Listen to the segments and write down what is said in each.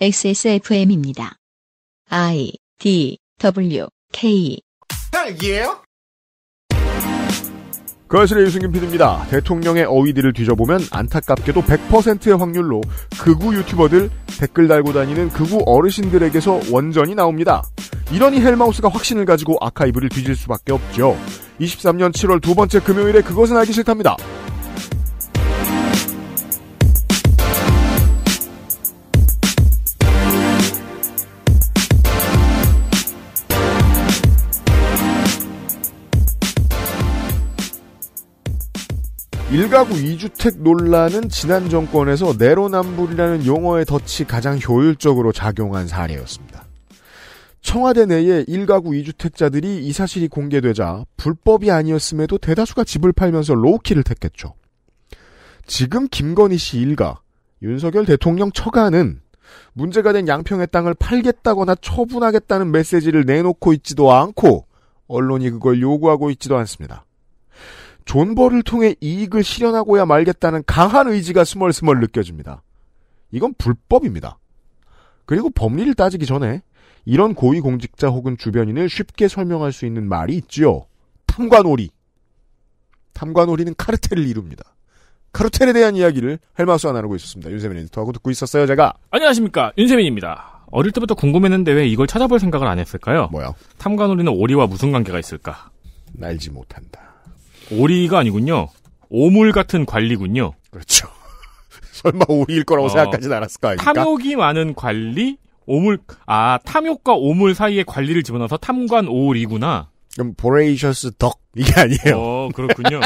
XSFM입니다. I D W K 그것실 유승균 PD입니다. 대통령의 어휘들을 뒤져보면 안타깝게도 100%의 확률로 극우 유튜버들 댓글 달고 다니는 극우 어르신들에게서 원전이 나옵니다. 이러니 헬마우스가 확신을 가지고 아카이브를 뒤질 수밖에 없죠. 23년 7월 두 번째 금요일에 그것은 알기 싫답니다. 일가구 2주택 논란은 지난 정권에서 내로남불이라는 용어의 덫이 가장 효율적으로 작용한 사례였습니다. 청와대 내에 일가구 2주택자들이 이 사실이 공개되자 불법이 아니었음에도 대다수가 집을 팔면서 로우키를 택했죠. 지금 김건희 씨 일가, 윤석열 대통령 처가는 문제가 된 양평의 땅을 팔겠다거나 처분하겠다는 메시지를 내놓고 있지도 않고 언론이 그걸 요구하고 있지도 않습니다. 존버를 통해 이익을 실현하고야 말겠다는 강한 의지가 스멀스멀 느껴집니다. 이건 불법입니다. 그리고 법리를 따지기 전에 이런 고위공직자 혹은 주변인을 쉽게 설명할 수 있는 말이 있지요. 탐관오리. 탐관오리는 카르텔을 이룹니다. 카르텔에 대한 이야기를 헬마우스 와 나누고 있었습니다. 윤세민 에디터하고 듣고 있었어요, 제가. 안녕하십니까. 윤세민입니다. 어릴 때부터 궁금했는데 왜 이걸 찾아볼 생각을 안 했을까요? 뭐야? 탐관오리는 오리와 무슨 관계가 있을까? 날지 못한다. 오리가 아니군요. 오물 같은 관리군요. 그렇죠. 설마 오리일 거라고 어, 생각하진 않았을 거 아닙니까? 탐욕이 많은 관리, 오물, 아, 탐욕과 오물 사이의 관리를 집어넣어서 탐관 오리구나. 그럼 보레이셔스 덕, 이게 아니에요. 어, 그렇군요.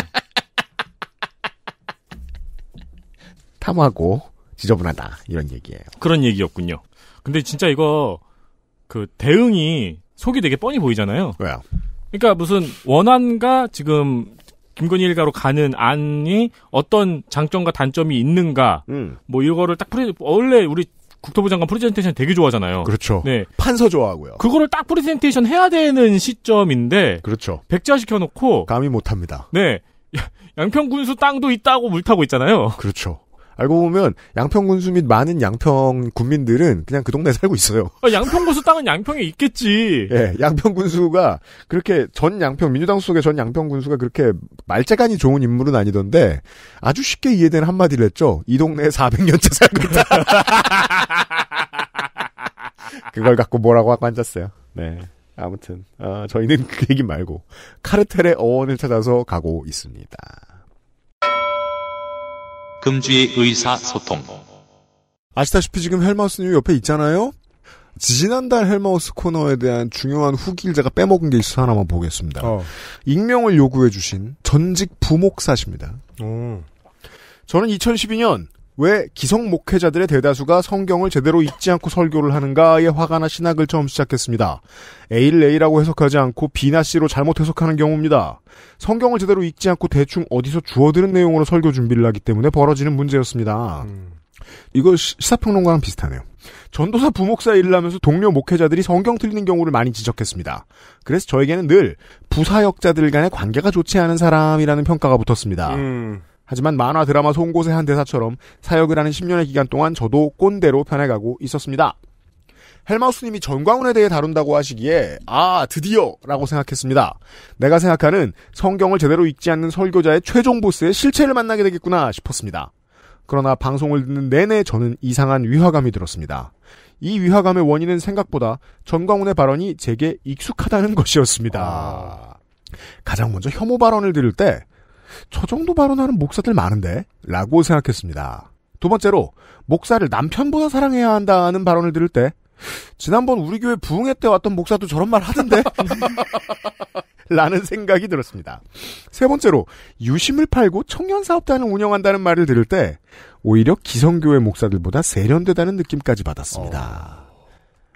탐하고 지저분하다, 이런 얘기예요. 그런 얘기였군요. 근데 진짜 이거, 그, 대응이 속이 되게 뻔히 보이잖아요. 왜요? 그러니까 무슨 원한과 지금 김건희 일가로 가는 안이 어떤 장점과 단점이 있는가 음. 뭐 이거를 딱 프레 원래 우리 국토부 장관 프레젠테이션 되게 좋아하잖아요. 그렇죠. 네. 판서 좋아하고요. 그거를 딱 프레젠테이션 해야 되는 시점인데. 그렇죠. 백자 시켜놓고. 감히 못합니다. 네. 양평군수 땅도 있다고 물타고 있잖아요. 그렇죠. 알고 보면 양평군수 및 많은 양평 군민들은 그냥 그 동네에 살고 있어요. 아, 양평군수 땅은 양평에 있겠지. 예, 양평군수가 그렇게 전 양평 민주당 속의 전 양평군수가 그렇게 말재간이 좋은 인물은 아니던데 아주 쉽게 이해되는 한마디를 했죠. 이 동네에 400년째 살고 있다. 그걸 갖고 뭐라고 하고 앉았어요. 네. 아무튼 어, 저희는 그 얘기 말고 카르텔의 어원을 찾아서 가고 있습니다. 금주의 의사소통. 아시다시피 지금 헬마우스님 옆에 있잖아요? 지난달 헬마우스 코너에 대한 중요한 후기일자가 빼먹은 게 있어서 하나만 보겠습니다. 어. 익명을 요구해주신 전직 부목사십니다. 오. 저는 2012년 왜 기성 목회자들의 대다수가 성경을 제대로 읽지 않고 설교를 하는가에 화가 나 신학을 처음 시작했습니다. A를 A라고 해석하지 않고 B나 C로 잘못 해석하는 경우입니다. 성경을 제대로 읽지 않고 대충 어디서 주어드는 내용으로 설교 준비를 하기 때문에 벌어지는 문제였습니다. 음. 이거 시사평론가랑 비슷하네요. 전도사 부목사 일을 하면서 동료 목회자들이 성경 틀리는 경우를 많이 지적했습니다. 그래서 저에게는 늘 부사역자들 간의 관계가 좋지 않은 사람이라는 평가가 붙었습니다. 음. 하지만 만화 드라마 송곳의 한 대사처럼 사역을 하는 10년의 기간 동안 저도 꼰대로 변해가고 있었습니다. 헬마우스님이 전광훈에 대해 다룬다고 하시기에 아 드디어 라고 생각했습니다. 내가 생각하는 성경을 제대로 읽지 않는 설교자의 최종 보스의 실체를 만나게 되겠구나 싶었습니다. 그러나 방송을 듣는 내내 저는 이상한 위화감이 들었습니다. 이 위화감의 원인은 생각보다 전광훈의 발언이 제게 익숙하다는 것이었습니다. 아... 가장 먼저 혐오 발언을 들을 때저 정도 발언하는 목사들 많은데? 라고 생각했습니다. 두 번째로, 목사를 남편보다 사랑해야 한다는 발언을 들을 때, 지난번 우리 교회 부흥회 때 왔던 목사도 저런 말 하던데? 라는 생각이 들었습니다. 세 번째로, 유심을 팔고 청년사업단을 운영한다는 말을 들을 때, 오히려 기성교회 목사들보다 세련되다는 느낌까지 받았습니다. 어...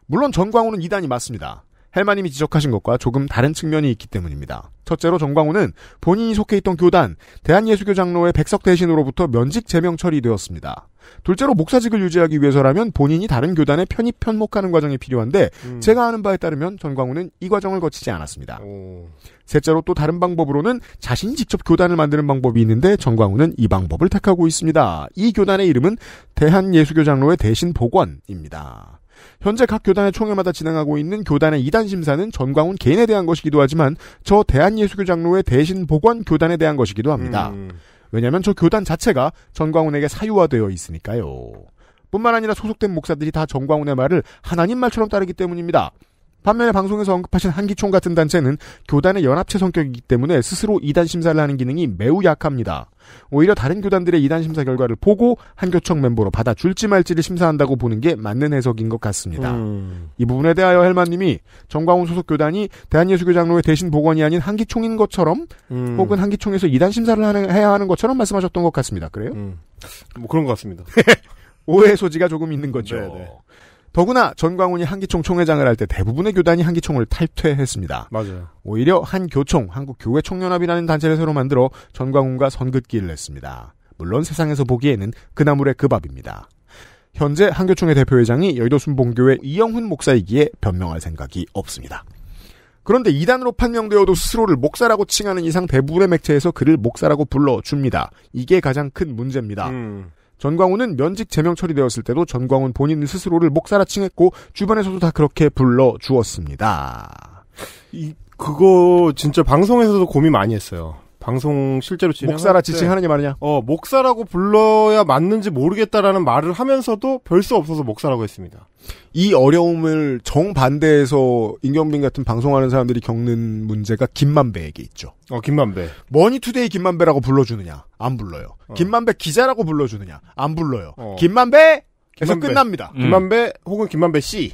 물론 전광훈은 이단이 맞습니다. 헬마님이 지적하신 것과 조금 다른 측면이 있기 때문입니다. 첫째로 정광훈은 본인이 속해 있던 교단 대한예수교장로의 백석 대신으로부터 면직 제명 처리되었습니다. 둘째로 목사직을 유지하기 위해서라면 본인이 다른 교단에 편입 편목하는 과정이 필요한데 음. 제가 아는 바에 따르면 전광훈은 이 과정을 거치지 않았습니다. 오. 셋째로 또 다른 방법으로는 자신이 직접 교단을 만드는 방법이 있는데 전광훈은 이 방법을 택하고 있습니다. 이 교단의 이름은 대한예수교장로의 대신 복원입니다. 현재 각 교단의 총회마다 진행하고 있는 교단의 이단 심사는 전광훈 개인에 대한 것이기도 하지만 저 대한예수교장로의 대신 보원 교단에 대한 것이기도 합니다. 음. 왜냐하면 저 교단 자체가 전광훈에게 사유화되어 있으니까요. 뿐만 아니라 소속된 목사들이 다 전광훈의 말을 하나님 말처럼 따르기 때문입니다. 반면에 방송에서 언급하신 한기총 같은 단체는 교단의 연합체 성격이기 때문에 스스로 이단 심사를 하는 기능이 매우 약합니다. 오히려 다른 교단들의 이단 심사 결과를 보고 한교청 멤버로 받아줄지 말지를 심사한다고 보는 게 맞는 해석인 것 같습니다. 음. 이 부분에 대하여 헬마님이 정광훈 소속 교단이 대한예수교장로의 대신 복원이 아닌 한기총인 것처럼 음. 혹은 한기총에서 이단 심사를 하는, 해야 하는 것처럼 말씀하셨던 것 같습니다. 그래요? 음. 뭐 그런 것 같습니다. 오해 소지가 조금 있는 거죠. 네네. 네. 더구나 전광훈이 한기총 총회장을 할 때 대부분의 교단이 한기총을 탈퇴했습니다. 맞아요. 오히려 한교총, 한국교회총연합이라는 단체를 새로 만들어 전광훈과 선긋기를 냈습니다 물론 세상에서 보기에는 그나물의 그 밥입니다. 현재 한교총의 대표회장이 여의도 순봉교회 이영훈 목사이기에 변명할 생각이 없습니다. 그런데 이단으로 판명되어도 스스로를 목사라고 칭하는 이상 대부분의 맥체에서 그를 목사라고 불러줍니다. 이게 가장 큰 문제입니다. 음. 전광훈은 면직 제명 처리되었을 때도 전광훈 본인 스스로를 목사라 칭했고 주변에서도 다 그렇게 불러 주었습니다. 이 그거 진짜 방송에서도 고민 많이 했어요. 방송 실제로 진행 목사라 네. 지칭하느냐 말이냐. 어 목사라고 불러야 맞는지 모르겠다라는 말을 하면서도 별 수 없어서 목사라고 했습니다. 이 어려움을 정반대에서 임경빈 같은 방송하는 사람들이 겪는 문제가 김만배에게 있죠. 어 김만배. 머니투데이 김만배라고 불러주느냐 안 불러요. 어. 김만배 기자라고 불러주느냐 안 불러요. 어. 김만배 계속 끝납니다. 음. 김만배 혹은 김만배 씨.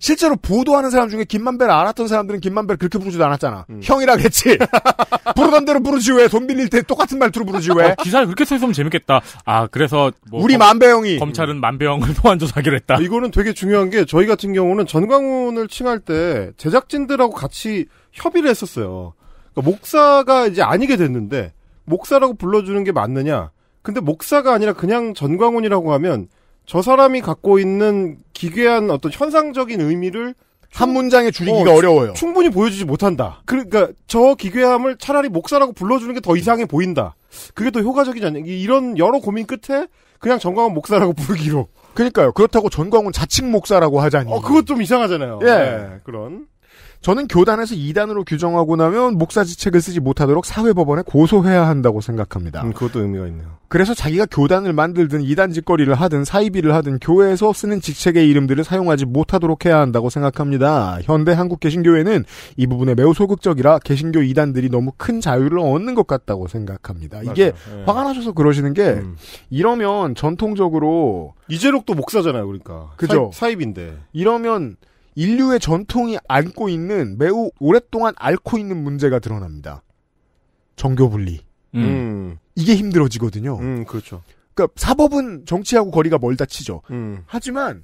실제로 보도하는 사람 중에 김만배를 알았던 사람들은 김만배를 그렇게 부르지도 않았잖아. 음. 형이라겠지. 부르던 대로 부르지 왜? 돈 빌릴 때 똑같은 말투로 부르지 왜? 어, 기사를 그렇게 써있으면 재밌겠다. 아 그래서 뭐 우리 만배형이 검찰은 만배형을 소환 조사하기로 했다. 이거는 되게 중요한 게 저희 같은 경우는 전광훈을 칭할 때 제작진들하고 같이 협의를 했었어요. 그러니까 목사가 이제 아니게 됐는데 목사라고 불러주는 게 맞느냐? 근데 목사가 아니라 그냥 전광훈이라고 하면 저 사람이 갖고 있는 기괴한 어떤 현상적인 의미를 한 문장에 줄이기가 어, 려워요 충분히 보여주지 못한다. 그러니까 저 기괴함을 차라리 목사라고 불러주는 게 더 이상해 보인다. 그게 더 효과적이지 않냐. 이런 여러 고민 끝에 그냥 정광훈 목사라고 부르기로. 그러니까요. 그렇다고 전광훈 자칭 목사라고 하자니. 어, 그것 좀 이상하잖아요. 예. 네, 그런. 저는 교단에서 2단으로 규정하고 나면 목사 지책을 쓰지 못하도록 사회법원에 고소해야 한다고 생각합니다. 음, 그것도 의미가 있네요. 그래서 자기가 교단을 만들든 2단 짓거리를 하든 사이비를 하든 교회에서 쓰는 직책의 이름들을 사용하지 못하도록 해야 한다고 생각합니다. 현대 한국 개신교회는 이 부분에 매우 소극적이라 개신교 2단들이 너무 큰 자유를 얻는 것 같다고 생각합니다. 맞아요. 이게 예. 화가 나셔서 그러시는 게 음. 이러면 전통적으로 이재록도 목사잖아요, 그러니까. 그죠. 사이비인데 이러면 인류의 전통이 안고 있는 매우 오랫동안 앓고 있는 문제가 드러납니다. 정교 분리. 음. 음. 이게 힘들어지거든요. 음, 그렇죠. 그러니까 사법은 정치하고 거리가 멀다 치죠. 음. 하지만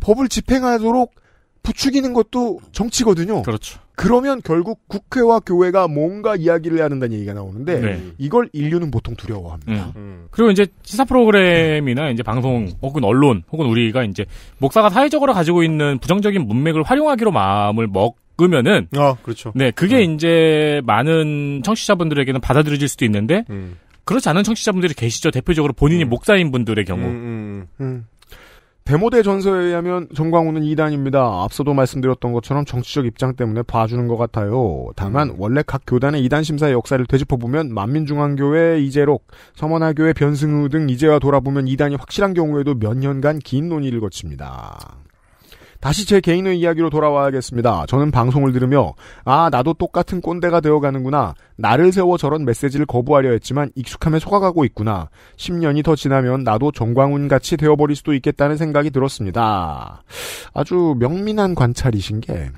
법을 집행하도록 부추기는 것도 정치거든요. 그렇죠. 그러면 결국 국회와 교회가 뭔가 이야기를 해야 한다는 얘기가 나오는데 네. 이걸 인류는 보통 두려워합니다. 네. 음. 그리고 이제 시사 프로그램이나 이제 방송 혹은 언론 혹은 우리가 이제 목사가 사회적으로 가지고 있는 부정적인 문맥을 활용하기로 마음을 먹 으면은 아 그렇죠. 네 그게 음. 이제 많은 청취자분들에게는 받아들여질 수도 있는데 음. 그렇지 않은 청취자분들이 계시죠. 대표적으로 본인이 음. 목사인 분들의 경우. 음, 배모대 전서에 의하면 정광훈은 2단입니다. 앞서도 말씀드렸던 것처럼 정치적 입장 때문에 봐주는 것 같아요. 다만 음. 원래 각 교단의 2단 심사의 역사를 되짚어보면 만민중앙교회 이재록, 서머나교회 변승우 등 이제와 돌아보면 2단이 확실한 경우에도 몇 년간 긴 논의를 거칩니다. 다시 제 개인의 이야기로 돌아와야겠습니다. 저는 방송을 들으며 아 나도 똑같은 꼰대가 되어가는구나. 나를 세워 저런 메시지를 거부하려 했지만 익숙함에 속아가고 있구나. 10년이 더 지나면 나도 정광훈 같이 되어버릴 수도 있겠다는 생각이 들었습니다. 아주 명민한 관찰이신 게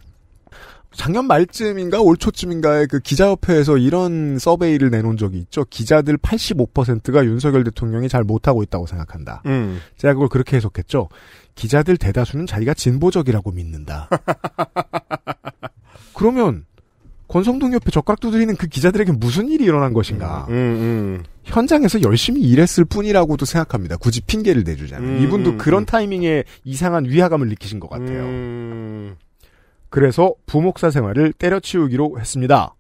작년 말쯤인가 올 초쯤인가에 그 기자협회에서 이런 서베이를 내놓은 적이 있죠. 기자들 85%가 윤석열 대통령이 잘 못하고 있다고 생각한다. 음. 제가 그걸 그렇게 해석했죠. 기자들 대다수는 자기가 진보적이라고 믿는다. 그러면 권성동 옆에 젓가락 두드리는 그 기자들에게 무슨 일이 일어난 것인가? 음, 음, 음. 현장에서 열심히 일했을 뿐이라고도 생각합니다. 굳이 핑계를 대주자면 음, 이분도 음, 그런 타이밍에 이상한 위화감을 느끼신 것 같아요. 그래서 부목사 생활을 때려치우기로 했습니다.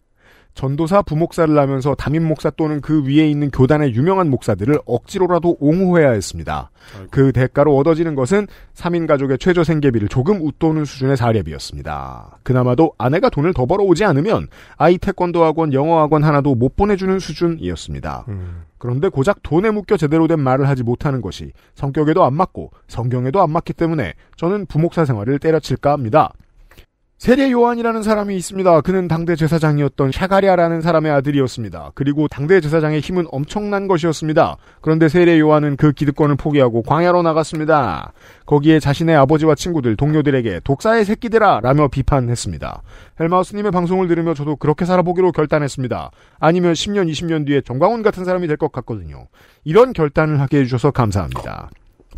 전도사 부목사를 하면서 담임 목사 또는 그 위에 있는 교단의 유명한 목사들을 억지로라도 옹호해야 했습니다. 아이고. 그 대가로 얻어지는 것은 3인 가족의 최저 생계비를 조금 웃도는 수준의 사례비였습니다. 그나마도 아내가 돈을 더 벌어오지 않으면 아이 태권도 학원, 영어 학원 하나도 못 보내주는 수준이었습니다. 음. 그런데 고작 돈에 묶여 제대로 된 말을 하지 못하는 것이 성격에도 안 맞고 성경에도 안 맞기 때문에 저는 부목사 생활을 때려칠까 합니다. 세례 요한이라는 사람이 있습니다. 그는 당대 제사장이었던 샤가리아라는 사람의 아들이었습니다. 그리고 당대 제사장의 힘은 엄청난 것이었습니다. 그런데 세례 요한은 그 기득권을 포기하고 광야로 나갔습니다. 거기에 자신의 아버지와 친구들, 동료들에게 독사의 새끼들아 라며 비판했습니다. 헬마우스님의 방송을 들으며 저도 그렇게 살아보기로 결단했습니다. 아니면 10년, 20년 뒤에 정광훈 같은 사람이 될 것 같거든요. 이런 결단을 하게 해주셔서 감사합니다.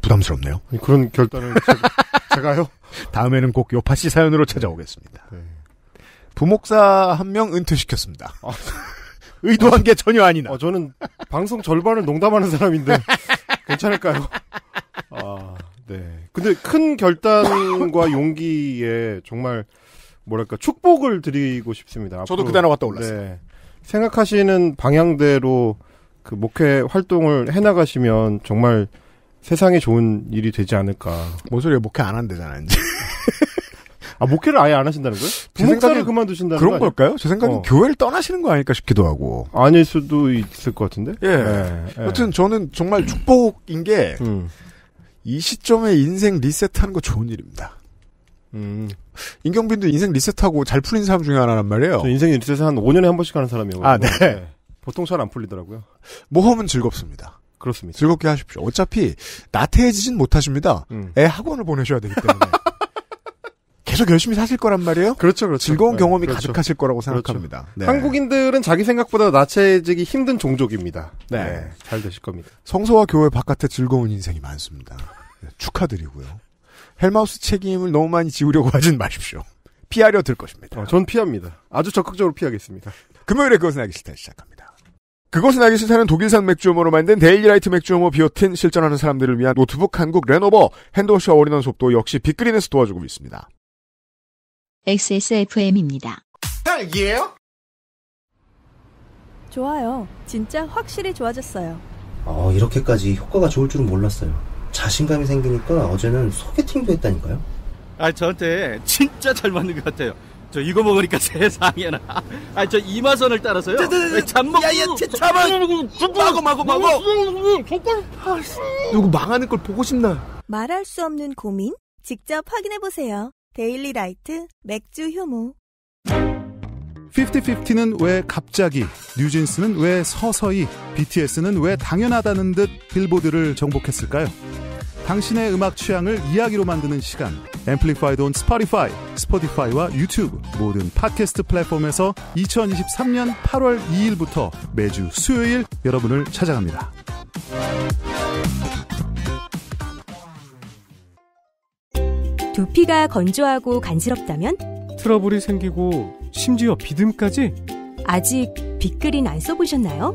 부담스럽네요. 그런 결단을 제가요? 다음에는 꼭 요파 시 사연으로 찾아오겠습니다. 네. 부목사 한 명 은퇴시켰습니다. 아, 의도한 어, 게 전혀 아니나. 어, 저는 방송 절반을 농담하는 사람인데 괜찮을까요? 아, 네. 근데 큰 결단과 용기에 정말 뭐랄까 축복을 드리고 싶습니다. 저도 그 단어가 떠올랐어요. 네. 생각하시는 방향대로 그 목회 활동을 해나가시면 정말 세상에 좋은 일이 되지 않을까. 모소리가 목회 안 한대잖아, 이제. 아, 목회를 아예 안 하신다는 거예요? 부목사를 그만두신다는 그런 걸까요? 제 생각엔 어. 교회를 떠나시는 거 아닐까 싶기도 하고. 아닐 수도 있을 것 같은데? 예. 예. 예. 여튼 저는 정말 축복인 게, 음. 이 시점에 인생 리셋하는 거 좋은 일입니다. 음. 임경빈도 인생 리셋하고 잘 풀린 사람 중에 하나란 말이에요. 인생 리셋을 한 5년에 한 번씩 하는 사람이에요. 아, 네. 네. 보통 잘 안 풀리더라고요. 모험은 즐겁습니다. 그렇습니다. 즐겁게 하십시오. 어차피 나태해지진 못하십니다. 음. 애 학원을 보내셔야 되기 때문에. 계속 열심히 사실 거란 말이에요? 그렇죠, 그렇죠. 즐거운 네, 경험이 그렇죠. 가득하실 거라고 그렇죠. 생각합니다. 그렇죠. 네. 한국인들은 자기 생각보다 나체해지기 힘든 종족입니다. 네. 네. 잘 되실 겁니다. 성소와 교회 바깥에 즐거운 인생이 많습니다. 네, 축하드리고요. 헬마우스 책임을 너무 많이 지우려고 하진 마십시오. 피하려 들 것입니다. 어, 전 피합니다. 아주 적극적으로 피하겠습니다. 금요일에 그것은 알기 싫다 시작합니다. 그것은 알기 싫다는 독일산 맥주오모로 만든 데일리라이트 맥주오모 비오틴 실전하는 사람들을 위한 노트북 한국 레노버 핸드워시와 올인원 속도 역시 빅그린에서 도와주고 있습니다. XSFM입니다. 딸기예요? 아, 좋아요. 진짜 확실히 좋아졌어요. 어, 이렇게까지 효과가 좋을 줄은 몰랐어요. 자신감이 생기니까 어제는 소개팅도 했다니까요. 아, 저한테 진짜 잘 맞는 것 같아요. 저 이거 먹으니까 세상에나. 아, 저 이마선을 따라서요. 잠먹. 야야, 잠만. 마고 마고 마고. 누구 망하는 걸 보고 싶나? 말할 수 없는 고민 직접 확인해 보세요. 데일리 라이트 맥주 효모. 50-50는 왜 갑자기, 뉴진스는 왜 서서히, BTS는 왜 당연하다는 듯 빌보드를 정복했을까요? 당신의 음악 취향을 이야기로 만드는 시간 앰플리파이드 온 스파티파이 스포티파이와 유튜브 모든 팟캐스트 플랫폼에서 2023년 8월 2일부터 매주 수요일 여러분을 찾아갑니다. 두피가 건조하고 간지럽다면 트러블이 생기고 심지어 비듬까지 아직 빅그린 안 써보셨나요?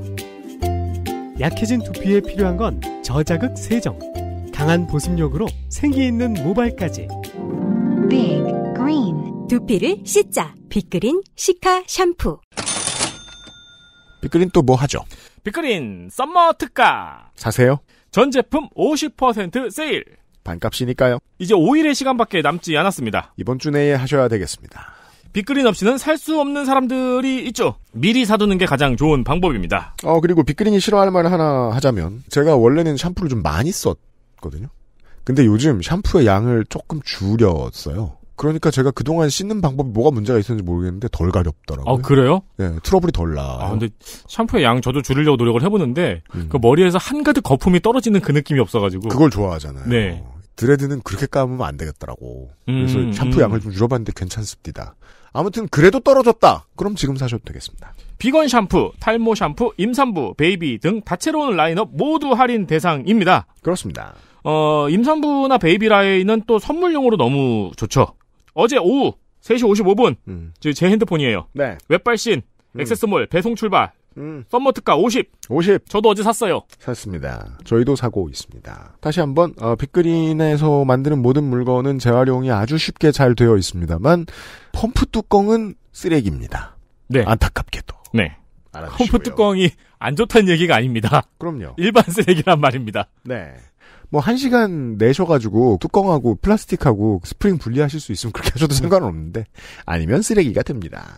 약해진 두피에 필요한 건 저자극 세정 강한 보습력으로 생기 있는 모발까지. b 그린 두피를 씻자. 빅그린 시카 샴푸. 빅그린 또 뭐 하죠? 빅그린 썸머 특가. 사세요. 전 제품 50% 세일. 반값이니까요. 이제 5일의 시간밖에 남지 않았습니다. 이번 주 내에 하셔야 되겠습니다. 빅그린 없이는 살 수 없는 사람들이 있죠. 미리 사두는 게 가장 좋은 방법입니다. 어, 그리고 빅그린이 싫어할 말 하나 하자면, 제가 원래는 샴푸를 좀 많이 썼 했거든요. 근데 요즘 샴푸의 양을 조금 줄였어요. 그러니까 제가 그동안 씻는 방법이 뭐가 문제가 있었는지 모르겠는데 덜 가렵더라고요. 아, 그래요? 네, 트러블이 덜 나. 아, 근데 샴푸의 양 저도 줄이려고 노력을 해보는데, 음. 그 머리에서 한가득 거품이 떨어지는 그 느낌이 없어가지고. 그걸 좋아하잖아요. 네. 드레드는 그렇게 감으면 안 되겠더라고. 그래서 음, 샴푸 음. 양을 좀 줄여봤는데 괜찮습니다. 아무튼 그래도 떨어졌다. 그럼 지금 사셔도 되겠습니다. 비건 샴푸, 탈모 샴푸, 임산부, 베이비 등 다채로운 라인업 모두 할인 대상입니다. 그렇습니다. 어, 임산부나 베이비라인은 또 선물용으로 너무 좋죠. 어제 오후 3시 55분. 음. 제 핸드폰이에요. 네. 웹발신, 액세스몰, 음. 배송 출발. 음. 썸머특가 50. 50. 저도 어제 샀어요. 샀습니다. 저희도 사고 있습니다. 다시 한번 어, 빅그린에서 만드는 모든 물건은 재활용이 아주 쉽게 잘 되어 있습니다만 펌프 뚜껑은 쓰레기입니다. 네. 안타깝게도. 네. 알아주시고요. 펌프 뚜껑이 안 좋다는 얘기가 아닙니다. 그럼요. 일반 쓰레기란 말입니다. 네. 뭐한 시간 내셔가지고 뚜껑하고 플라스틱하고 스프링 분리하실 수 있으면 그렇게 하셔도 네. 상관은 없는데 아니면 쓰레기가 됩니다.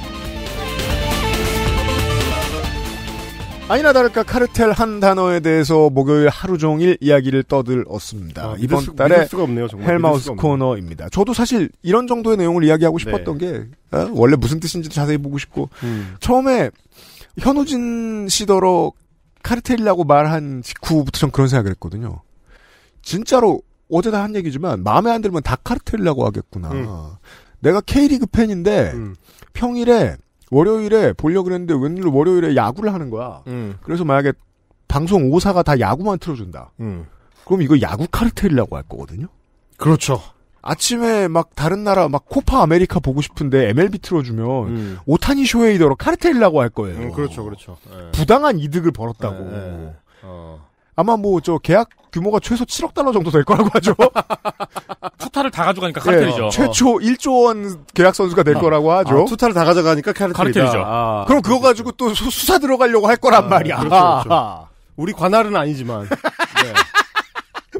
아니나 다를까 카르텔 한 단어에 대해서 목요일 하루 종일 이야기를 떠들었습니다. 아, 이번 수, 달에 없네요, 헬마우스 코너입니다. 저도 사실 이런 정도의 내용을 이야기하고 싶었던 네. 게 어? 원래 무슨 뜻인지 자세히 보고 싶고 음. 처음에 현우진 씨더러 카르텔이라고 말한 직후부터 전 그런 생각을 했거든요. 진짜로 어제 다 한 얘기지만 마음에 안 들면 다 카르텔이라고 하겠구나. 음. 내가 K리그 팬인데 음. 평일에 월요일에 보려고 그랬는데 웬일로 월요일에 야구를 하는 거야. 음. 그래서 만약에 방송 5사가 다 야구만 틀어준다. 음. 그럼 이거 야구 카르텔이라고 할 거거든요. 그렇죠. 아침에 막 다른 나라 막 코파 아메리카 보고 싶은데 MLB 틀어주면 음. 오타니 쇼헤이더로 카르텔이라고 할 거예요. 음, 그렇죠, 그렇죠. 네. 부당한 이득을 벌었다고. 네, 네. 어. 아마 뭐저 계약 규모가 최소 7억 달러 정도 될 거라고 하죠. 투타를 다 가져가니까 카르텔이죠. 예, 최초 1조 어. 원 계약 선수가 될 어. 거라고 아, 하죠. 아, 투타를 다 가져가니까 카르텔이죠. 아, 그럼 그거 가지고 또 수사 들어가려고 할 거란 아, 말이야. 그렇죠, 그렇죠. 우리 관할은 아니지만. 네.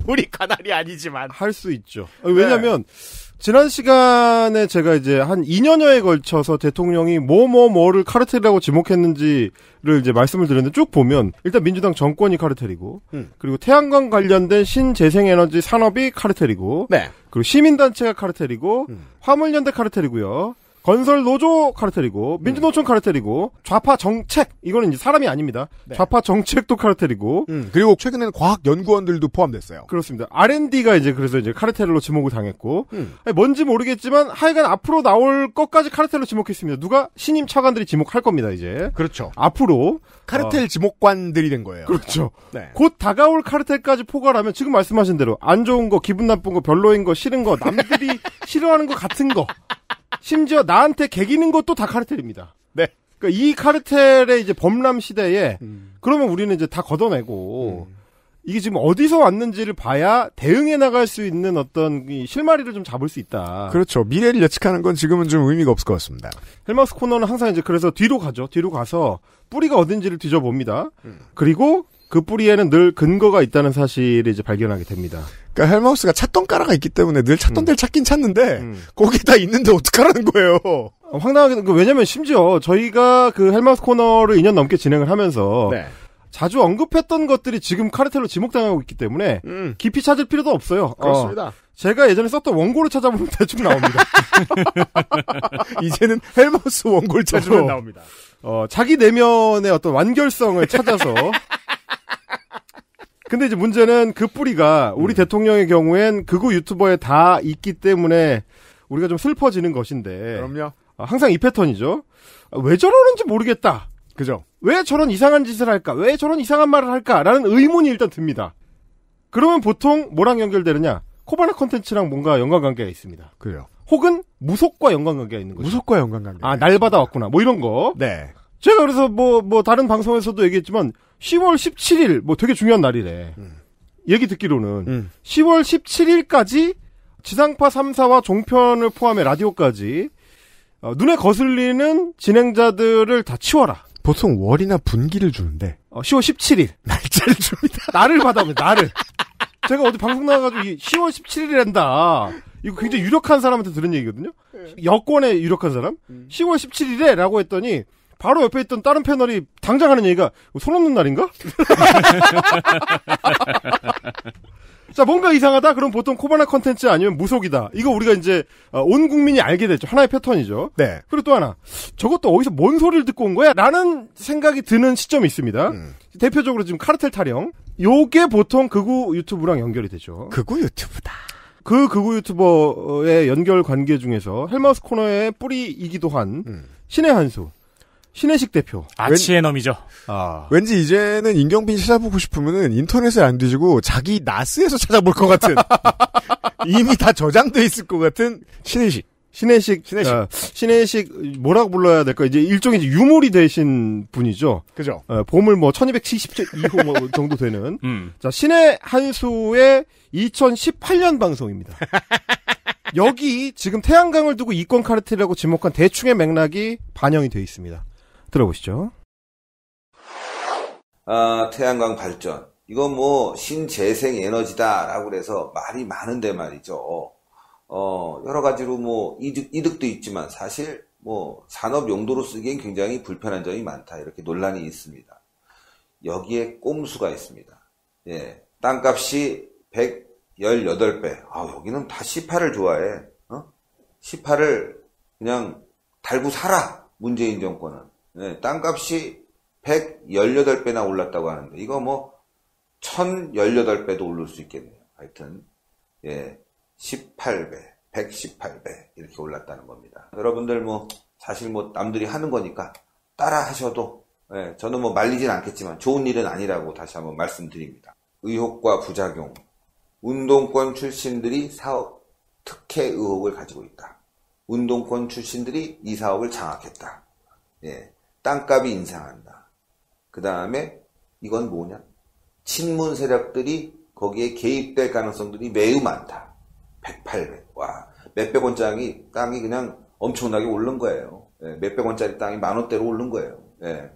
우리 관할이 아니지만. 할 수 있죠. 왜냐면 네. 지난 시간에 제가 이제 한 2년여에 걸쳐서 대통령이 뭐뭐 뭐, 뭐를 카르텔이라고 지목했는지를 이제 말씀을 드렸는데 쭉 보면 일단 민주당 정권이 카르텔이고 음. 그리고 태양광 관련된 신재생에너지 산업이 카르텔이고 네. 그리고 시민단체가 카르텔이고 음. 화물연대 카르텔이고요. 건설 노조 카르텔이고 음. 민주노총 카르텔이고 좌파 정책 이거는 이제 사람이 아닙니다. 네. 좌파 정책도 카르텔이고 음. 그리고 최근에는 과학 연구원들도 포함됐어요. 그렇습니다. R&D가 이제 그래서 이제 카르텔로 지목을 당했고 음. 뭔지 모르겠지만 하여간 앞으로 나올 것까지 카르텔로 지목했습니다. 누가 신임 차관들이 지목할 겁니다 이제. 그렇죠. 앞으로 카르텔 어... 지목관들이 된 거예요. 그렇죠. 네. 곧 다가올 카르텔까지 포괄하면 지금 말씀하신 대로 안 좋은 거, 기분 나쁜 거, 별로인 거, 싫은 거, 남들이 싫어하는 거 같은 거. 심지어 나한테 개기는 것도 다 카르텔입니다. 네. 그러니까 이 카르텔의 이제 범람 시대에 음. 그러면 우리는 이제 다 걷어내고 음. 이게 지금 어디서 왔는지를 봐야 대응해 나갈 수 있는 어떤 실마리를 좀 잡을 수 있다. 그렇죠. 미래를 예측하는 건 지금은 좀 의미가 없을 것 같습니다. 헬마스 코너는 항상 이제 그래서 뒤로 가죠. 뒤로 가서 뿌리가 어딘지를 뒤져봅니다. 음. 그리고 그 뿌리에는 늘 근거가 있다는 사실을 이제 발견하게 됩니다. 그러니까 헬마우스가 찾던 까라가 있기 때문에 늘 찾던 음. 데를 찾긴 찾는데 음. 거기다 있는데 어떡하라는 거예요. 어, 황당하게 그 왜냐면 심지어 저희가 그 헬마우스 코너를 2년 넘게 진행을 하면서 네. 자주 언급했던 것들이 지금 카르텔로 지목당하고 있기 때문에 음. 깊이 찾을 필요도 없어요. 어, 그렇습니다. 어, 제가 예전에 썼던 원고를 찾아보면 대충 나옵니다. 이제는 헬마우스 원고를 어, 찾으면 나옵니다. 어, 자기 내면의 어떤 완결성을 찾아서 근데 이제 문제는 그 뿌리가 우리 음. 대통령의 경우엔 그거 유튜버에 다 있기 때문에 우리가 좀 슬퍼지는 것인데. 그럼요. 아, 항상 이 패턴이죠. 아, 왜 저러는지 모르겠다. 그죠. 왜 저런 이상한 짓을 할까? 왜 저런 이상한 말을 할까? 라는 의문이 일단 듭니다. 그러면 보통 뭐랑 연결되느냐? 코바나 컨텐츠랑 뭔가 연관관계가 있습니다. 그래요. 혹은 무속과 연관관계가 있는 거죠. 무속과 연관관계. 아, 날 받아왔구나. 뭐 이런 거. 네. 제가 그래서 뭐, 뭐, 다른 방송에서도 얘기했지만, 10월 17일 뭐 되게 중요한 날이래. 음. 얘기 듣기로는 음. 10월 17일까지 지상파 3사와 종편을 포함해 라디오까지 어, 눈에 거슬리는 진행자들을 다 치워라. 보통 월이나 분기를 주는데 어, 10월 17일 날짜를 줍니다. 날을 받아옵니다. 날을. 제가 어디 방송 나가가지고 10월 17일이란다. 이거 굉장히 유력한 사람한테 들은 얘기거든요. 네. 여권에 유력한 사람. 10월 음. 17일에라고 했더니 바로 옆에 있던 다른 패널이 당장 하는 얘기가 손 없는 날인가? 자, 뭔가 이상하다? 그럼 보통 코바나 컨텐츠 아니면 무속이다. 이거 우리가 이제 어, 온 국민이 알게 됐죠. 하나의 패턴이죠. 네. 그리고 또 하나. 저것도 어디서 뭔 소리를 듣고 온 거야? 라는 생각이 드는 시점이 있습니다. 음. 대표적으로 지금 카르텔 타령. 요게 보통 극우 유튜브랑 연결이 되죠. 극우 유튜브다. 그 극우 유튜버의 연결 관계 중에서 헬마우스 코너의 뿌리이기도 한 음. 신의 한수. 신혜식 대표. 아치의 놈이죠. 아. 왠지 이제는 인경빈 찾아보고 싶으면은 인터넷에 안 뒤지고 자기 나스에서 찾아볼 것 같은. 이미 다 저장돼 있을 것 같은 신혜식. 신혜식, 신혜식, 어, 신혜식 뭐라고 불러야 될까? 이제 일종의 유물이 되신 분이죠. 그죠. 어, 보물 뭐 1272호 0뭐 정도 되는. 음. 자 신혜 한수의 2018년 방송입니다. 여기 지금 태양광을 두고 이권 카르텔이라고 지목한 대충의 맥락이 반영이 되어 있습니다. 들어보시죠. 아, 태양광 발전. 이건 뭐 신재생 에너지다라고 그래서 말이 많은데 말이죠. 어, 여러 가지로 뭐 이득, 도 있지만 사실 뭐 산업 용도로 쓰기엔 굉장히 불편한 점이 많다. 이렇게 논란이 있습니다. 여기에 꼼수가 있습니다. 예. 땅값이 118배. 아, 여기는 다 시파를 좋아해. 어? 시파를 그냥 달고 살아. 문재인 정권은. 네, 땅값이 118배나 올랐다고 하는데 이거 뭐 1018배도 오를 수 있겠네요. 하여튼 예, 18배, 118배 이렇게 올랐다는 겁니다. 여러분들 뭐 사실 뭐 남들이 하는 거니까 따라 하셔도 예, 저는 뭐 말리진 않겠지만 좋은 일은 아니라고 다시 한번 말씀드립니다. 의혹과 부작용. 운동권 출신들이 사업 특혜 의혹을 가지고 있다. 운동권 출신들이 이 사업을 장악했다. 예. 땅값이 인상한다. 그 다음에 이건 뭐냐? 친문 세력들이 거기에 개입될 가능성들이 매우 많다. 108배. 와, 몇백 원짜리 땅이 그냥 엄청나게 오른 거예요. 예, 몇백 원짜리 땅이 만 원대로 오른 거예요. 예.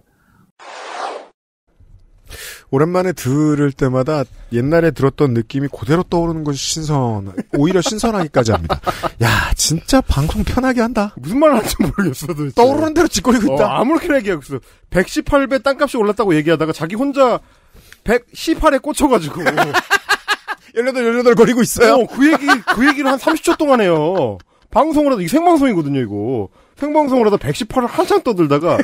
오랜만에 들을 때마다 옛날에 들었던 느낌이 그대로 떠오르는 것이 신선, 오히려 신선하기까지 합니다. 야, 진짜 방송 편하게 한다. 무슨 말 하는지 모르겠어, 도 떠오르는 대로 짓거리고 있다. 어, 아무렇게나 얘기하고 있어. 118배 땅값이 올랐다고 얘기하다가 자기 혼자 118에 꽂혀가지고. 18, 18 거리고 있어요? 어, 그 얘기, 그 얘기를 한 30초 동안 해요. 방송을 하다, 이게 생방송이거든요, 이거. 생방송을 하다 118을 한참 떠들다가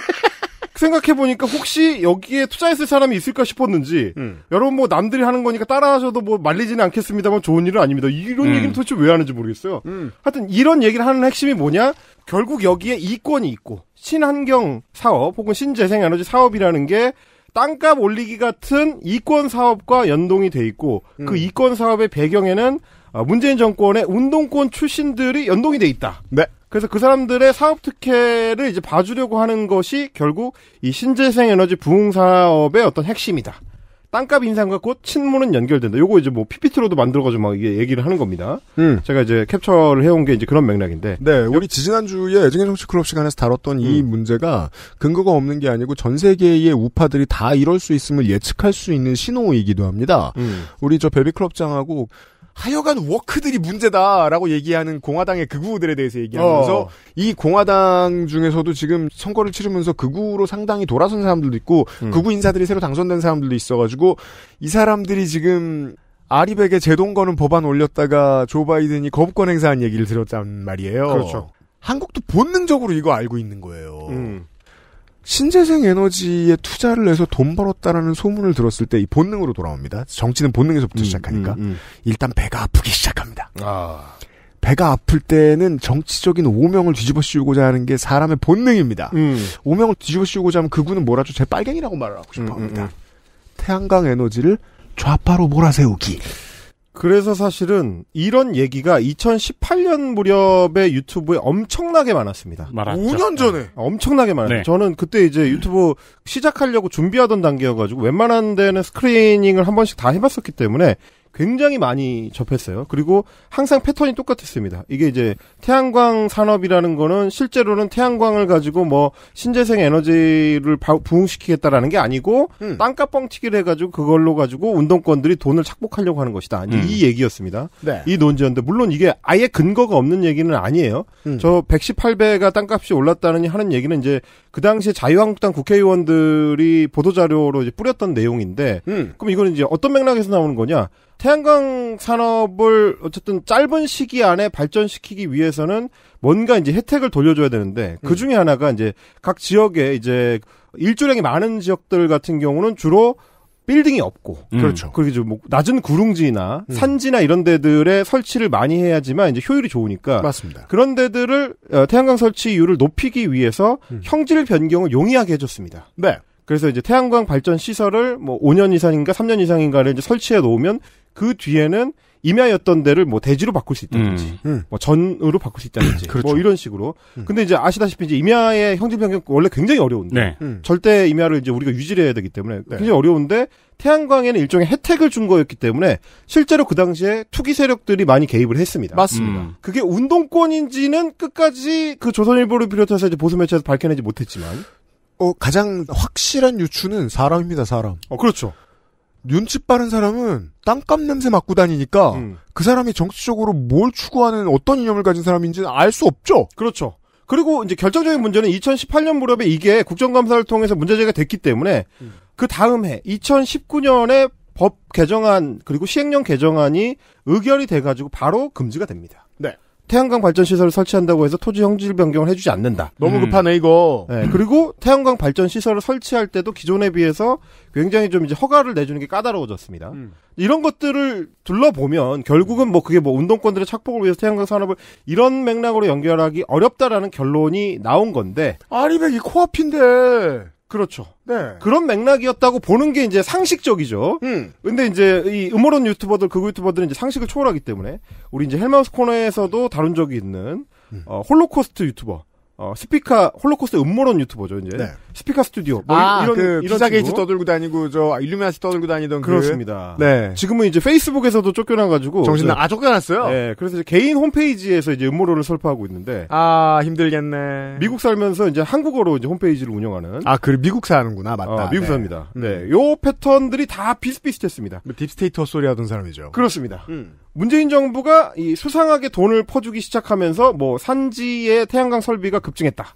생각해보니까 혹시 여기에 투자했을 사람이 있을까 싶었는지, 음. 여러분 뭐 남들이 하는 거니까 따라하셔도 뭐 말리지는 않겠습니다만 좋은 일은 아닙니다. 이런 음. 얘기는 도대체 왜 하는지 모르겠어요. 음. 하여튼 이런 얘기를 하는 핵심이 뭐냐? 결국 여기에 이권이 있고, 친환경 사업 혹은 신재생 에너지 사업이라는 게 땅값 올리기 같은 이권 사업과 연동이 돼 있고, 음. 그 이권 사업의 배경에는 어, 문재인 정권의 운동권 출신들이 연동이 돼 있다. 네. 그래서 그 사람들의 사업 특혜를 이제 봐주려고 하는 것이 결국 이 신재생 에너지 부흥 사업의 어떤 핵심이다. 땅값 인상과 곧 친문은 연결된다. 요거 이제 뭐 PPT로도 만들어가지고 막 얘기를 하는 겁니다. 음. 제가 이제 캡처를 해온 게 이제 그런 맥락인데. 네, 우리 지지난주에 애증의 정치클럽 시간에서 다뤘던 음. 이 문제가 근거가 없는 게 아니고 전 세계의 우파들이 다 이럴 수 있음을 예측할 수 있는 신호이기도 합니다. 음. 우리 저 베비클럽장하고 하여간 워크들이 문제다라고 얘기하는 공화당의 극우들에 대해서 얘기하면서 어. 이 공화당 중에서도 지금 선거를 치르면서 극우로 상당히 돌아선 사람들도 있고 음. 극우 인사들이 새로 당선된 사람들도 있어가지고 이 사람들이 지금 아리백의 제동 거는 법안 올렸다가 조 바이든이 거부권 행사한 얘기를 들었단 말이에요. 그렇죠. 한국도 본능적으로 이거 알고 있는 거예요. 음. 신재생 에너지에 투자를 해서 돈 벌었다라는 소문을 들었을 때 이 본능으로 돌아옵니다. 정치는 본능에서부터 음, 시작하니까 음, 음. 일단 배가 아프기 시작합니다. 아. 배가 아플 때는 정치적인 오명을 뒤집어 씌우고자 하는 게 사람의 본능입니다. 음. 오명을 뒤집어 씌우고자 하면 그분은 뭐라죠? 제 빨갱이라고 말을 하고 싶어 음, 음, 합니다. 태양광 에너지를 좌파로 몰아세우기. 그래서 사실은 이런 얘기가 2018년 무렵에 유튜브에 엄청나게 많았습니다. 많았죠. 5년 전에 네, 엄청나게 많았어요. 네. 저는 그때 이제 유튜브 시작하려고 준비하던 단계여가지고 웬만한 데는 스크리닝을 한 번씩 다 해봤었기 때문에 굉장히 많이 접했어요. 그리고 항상 패턴이 똑같았습니다. 이게 이제 태양광 산업이라는 거는 실제로는 태양광을 가지고 뭐 신재생 에너지를 부흥시키겠다라는 게 아니고 음. 땅값 뻥튀기를 해가지고 그걸로 가지고 운동권들이 돈을 착복하려고 하는 것이다. 음. 이 얘기였습니다. 네. 이 논지였는데 물론 이게 아예 근거가 없는 얘기는 아니에요. 음. 저 118배가 땅값이 올랐다는 하는 얘기는 이제 그 당시에 자유한국당 국회의원들이 보도자료로 이제 뿌렸던 내용인데 음. 그럼 이거는 이제 어떤 맥락에서 나오는 거냐? 태양광 산업을 어쨌든 짧은 시기 안에 발전시키기 위해서는 뭔가 이제 혜택을 돌려줘야 되는데 음. 그 중에 하나가 이제 각 지역에 이제 일조량이 많은 지역들 같은 경우는 주로 빌딩이 없고 음. 그렇죠. 음. 그리고 뭐 낮은 구릉지나 음. 산지나 이런 데들의 설치를 많이 해야지만 이제 효율이 좋으니까 맞습니다. 그런 데들을 어, 태양광 설치율을 높이기 위해서 음. 형질 변경을 용이하게 해줬습니다. 네. 그래서 이제 태양광 발전 시설을 뭐 5년 이상인가 3년 이상인가를 이제 설치해 놓으면 그 뒤에는 임야였던 데를 뭐 대지로 바꿀 수 있다든지, 음. 음. 뭐 전으로 바꿀 수 있다든지, 그렇죠. 뭐 이런 식으로. 음. 근데 이제 아시다시피 이제 임야의 형질 변경 원래 굉장히 어려운데, 네. 음. 절대 임야를 이제 우리가 유지를 해야 되기 때문에 네. 굉장히 어려운데 태양광에는 일종의 혜택을 준 거였기 때문에 실제로 그 당시에 투기 세력들이 많이 개입을 했습니다. 맞습니다. 음. 그게 운동권인지는 끝까지 그 조선일보를 비롯해서 이제 보수 매체에서 밝혀내지 못했지만. 어, 가장 확실한 유추는 사람입니다, 사람. 어, 그렇죠. 눈치 빠른 사람은 땅값 냄새 맡고 다니니까 음. 그 사람이 정치적으로 뭘 추구하는 어떤 이념을 가진 사람인지는 알 수 없죠. 그렇죠. 그리고 이제 결정적인 문제는 2018년 무렵에 이게 국정감사를 통해서 문제제기가 됐기 때문에 음. 그 다음 해 2019년에 법 개정안 그리고 시행령 개정안이 의결이 돼가지고 바로 금지가 됩니다. 태양광 발전 시설을 설치한다고 해서 토지 형질 변경을 해주지 않는다. 너무 음. 급하네 이거. 네, 그리고 태양광 발전 시설을 설치할 때도 기존에 비해서 굉장히 좀 이제 허가를 내주는 게 까다로워졌습니다. 음. 이런 것들을 둘러보면 결국은 뭐 그게 뭐 운동권들의 착복을 위해서 태양광 산업을 이런 맥락으로 연결하기 어렵다라는 결론이 나온 건데. 아니 왜 이 코앞인데. 그렇죠. 네. 그런 맥락이었다고 보는 게 이제 상식적이죠. 음. 근데 이제 이 음모론 유튜버들, 극우 유튜버들은 이제 상식을 초월하기 때문에 우리 이제 헬마우스 코너에서도 다룬 적이 있는 음. 어, 홀로코스트 유튜버. 어, 스피카 홀로코스트 음모론 유튜버죠 이제 네. 스피카 스튜디오 뭐 아, 이런 그 이런 피게이지 떠들고 다니고 저 아, 일루미나시 떠들고 다니던 그 그렇습니다. 그, 네 지금은 이제 페이스북에서도 쫓겨나가지고 정신 나아 네. 쫓겨났어요. 네 그래서 이제 개인 홈페이지에서 이제 음모론을 설파하고 있는데 아 힘들겠네. 미국 살면서 이제 한국어로 이제 홈페이지를 운영하는 아그 래 미국 사는구나 맞다. 어, 미국 네. 사 삽니다. 네요 음. 네, 패턴들이 다 비슷비슷했습니다. 뭐 딥스테이터 소리 하던 사람이죠. 그렇습니다. 음. 문재인 정부가 이 수상하게 돈을 퍼주기 시작하면서 뭐 산지의 태양광 설비가 급증했다.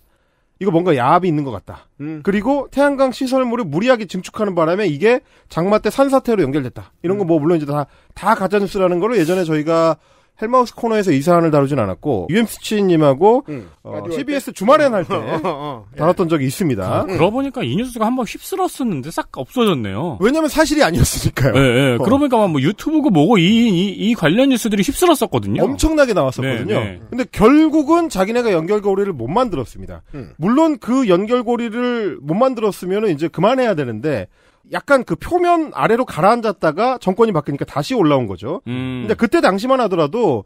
이거 뭔가 야합이 있는 것 같다. 음. 그리고 태양광 시설물을 무리하게 증축하는 바람에 이게 장마 때 산사태로 연결됐다. 이런 거뭐 음. 물론 이제 다, 다 가짜뉴스라는 거를 예전에 저희가 헬마우스 코너에서 이 사안을 다루진 않았고 UMC님하고 응. 어, CBS 주말에날때 어 어, 어, 어, 다뤘던 적이 있습니다. 응. 아, 그러고 보니까 이 뉴스가 한번 휩쓸었었는데 싹 없어졌네요. 왜냐면 사실이 아니었으니까요. 네, 네. 어. 그러고 보니까 뭐 유튜브고 뭐고 이, 이, 이 관련 뉴스들이 휩쓸었었거든요. 엄청나게 나왔었거든요. 네, 네. 근데 결국은 자기네가 연결고리를 못 만들었습니다. 응. 음. 물론 그 연결고리를 못 만들었으면 이제 그만해야 되는데 약간 그 표면 아래로 가라앉았다가 정권이 바뀌니까 다시 올라온 거죠. 음. 근데 그때 당시만 하더라도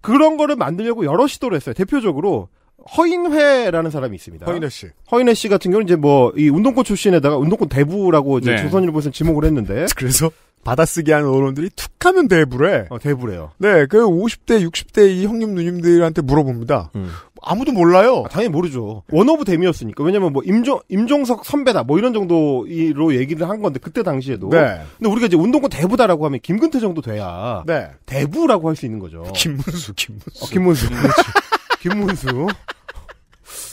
그런 거를 만들려고 여러 시도를 했어요. 대표적으로 허인회라는 사람이 있습니다. 허인회 씨. 허인회 씨 같은 경우는 이제 뭐 이 운동권 출신에다가 운동권 대부라고 이제 네. 조선일보에서 지목을 했는데 그래서 받아쓰기 하는 언론들이 툭하면 대부래. 어, 대부래요. 네, 그 50대, 60대 이 형님 누님들한테 물어봅니다. 음. 아무도 몰라요. 아, 당연히 모르죠. 원오브 데미였으니까. 왜냐면 뭐 임종 임종석 선배다 뭐 이런 정도로 얘기를 한 건데 그때 당시에도. 네. 근데 우리가 이제 운동권 대부다라고 하면 김근태 정도 돼야 네. 대부라고 할 수 있는 거죠. 김문수, 김문수. 어, 김문수. 김문수. 김문수.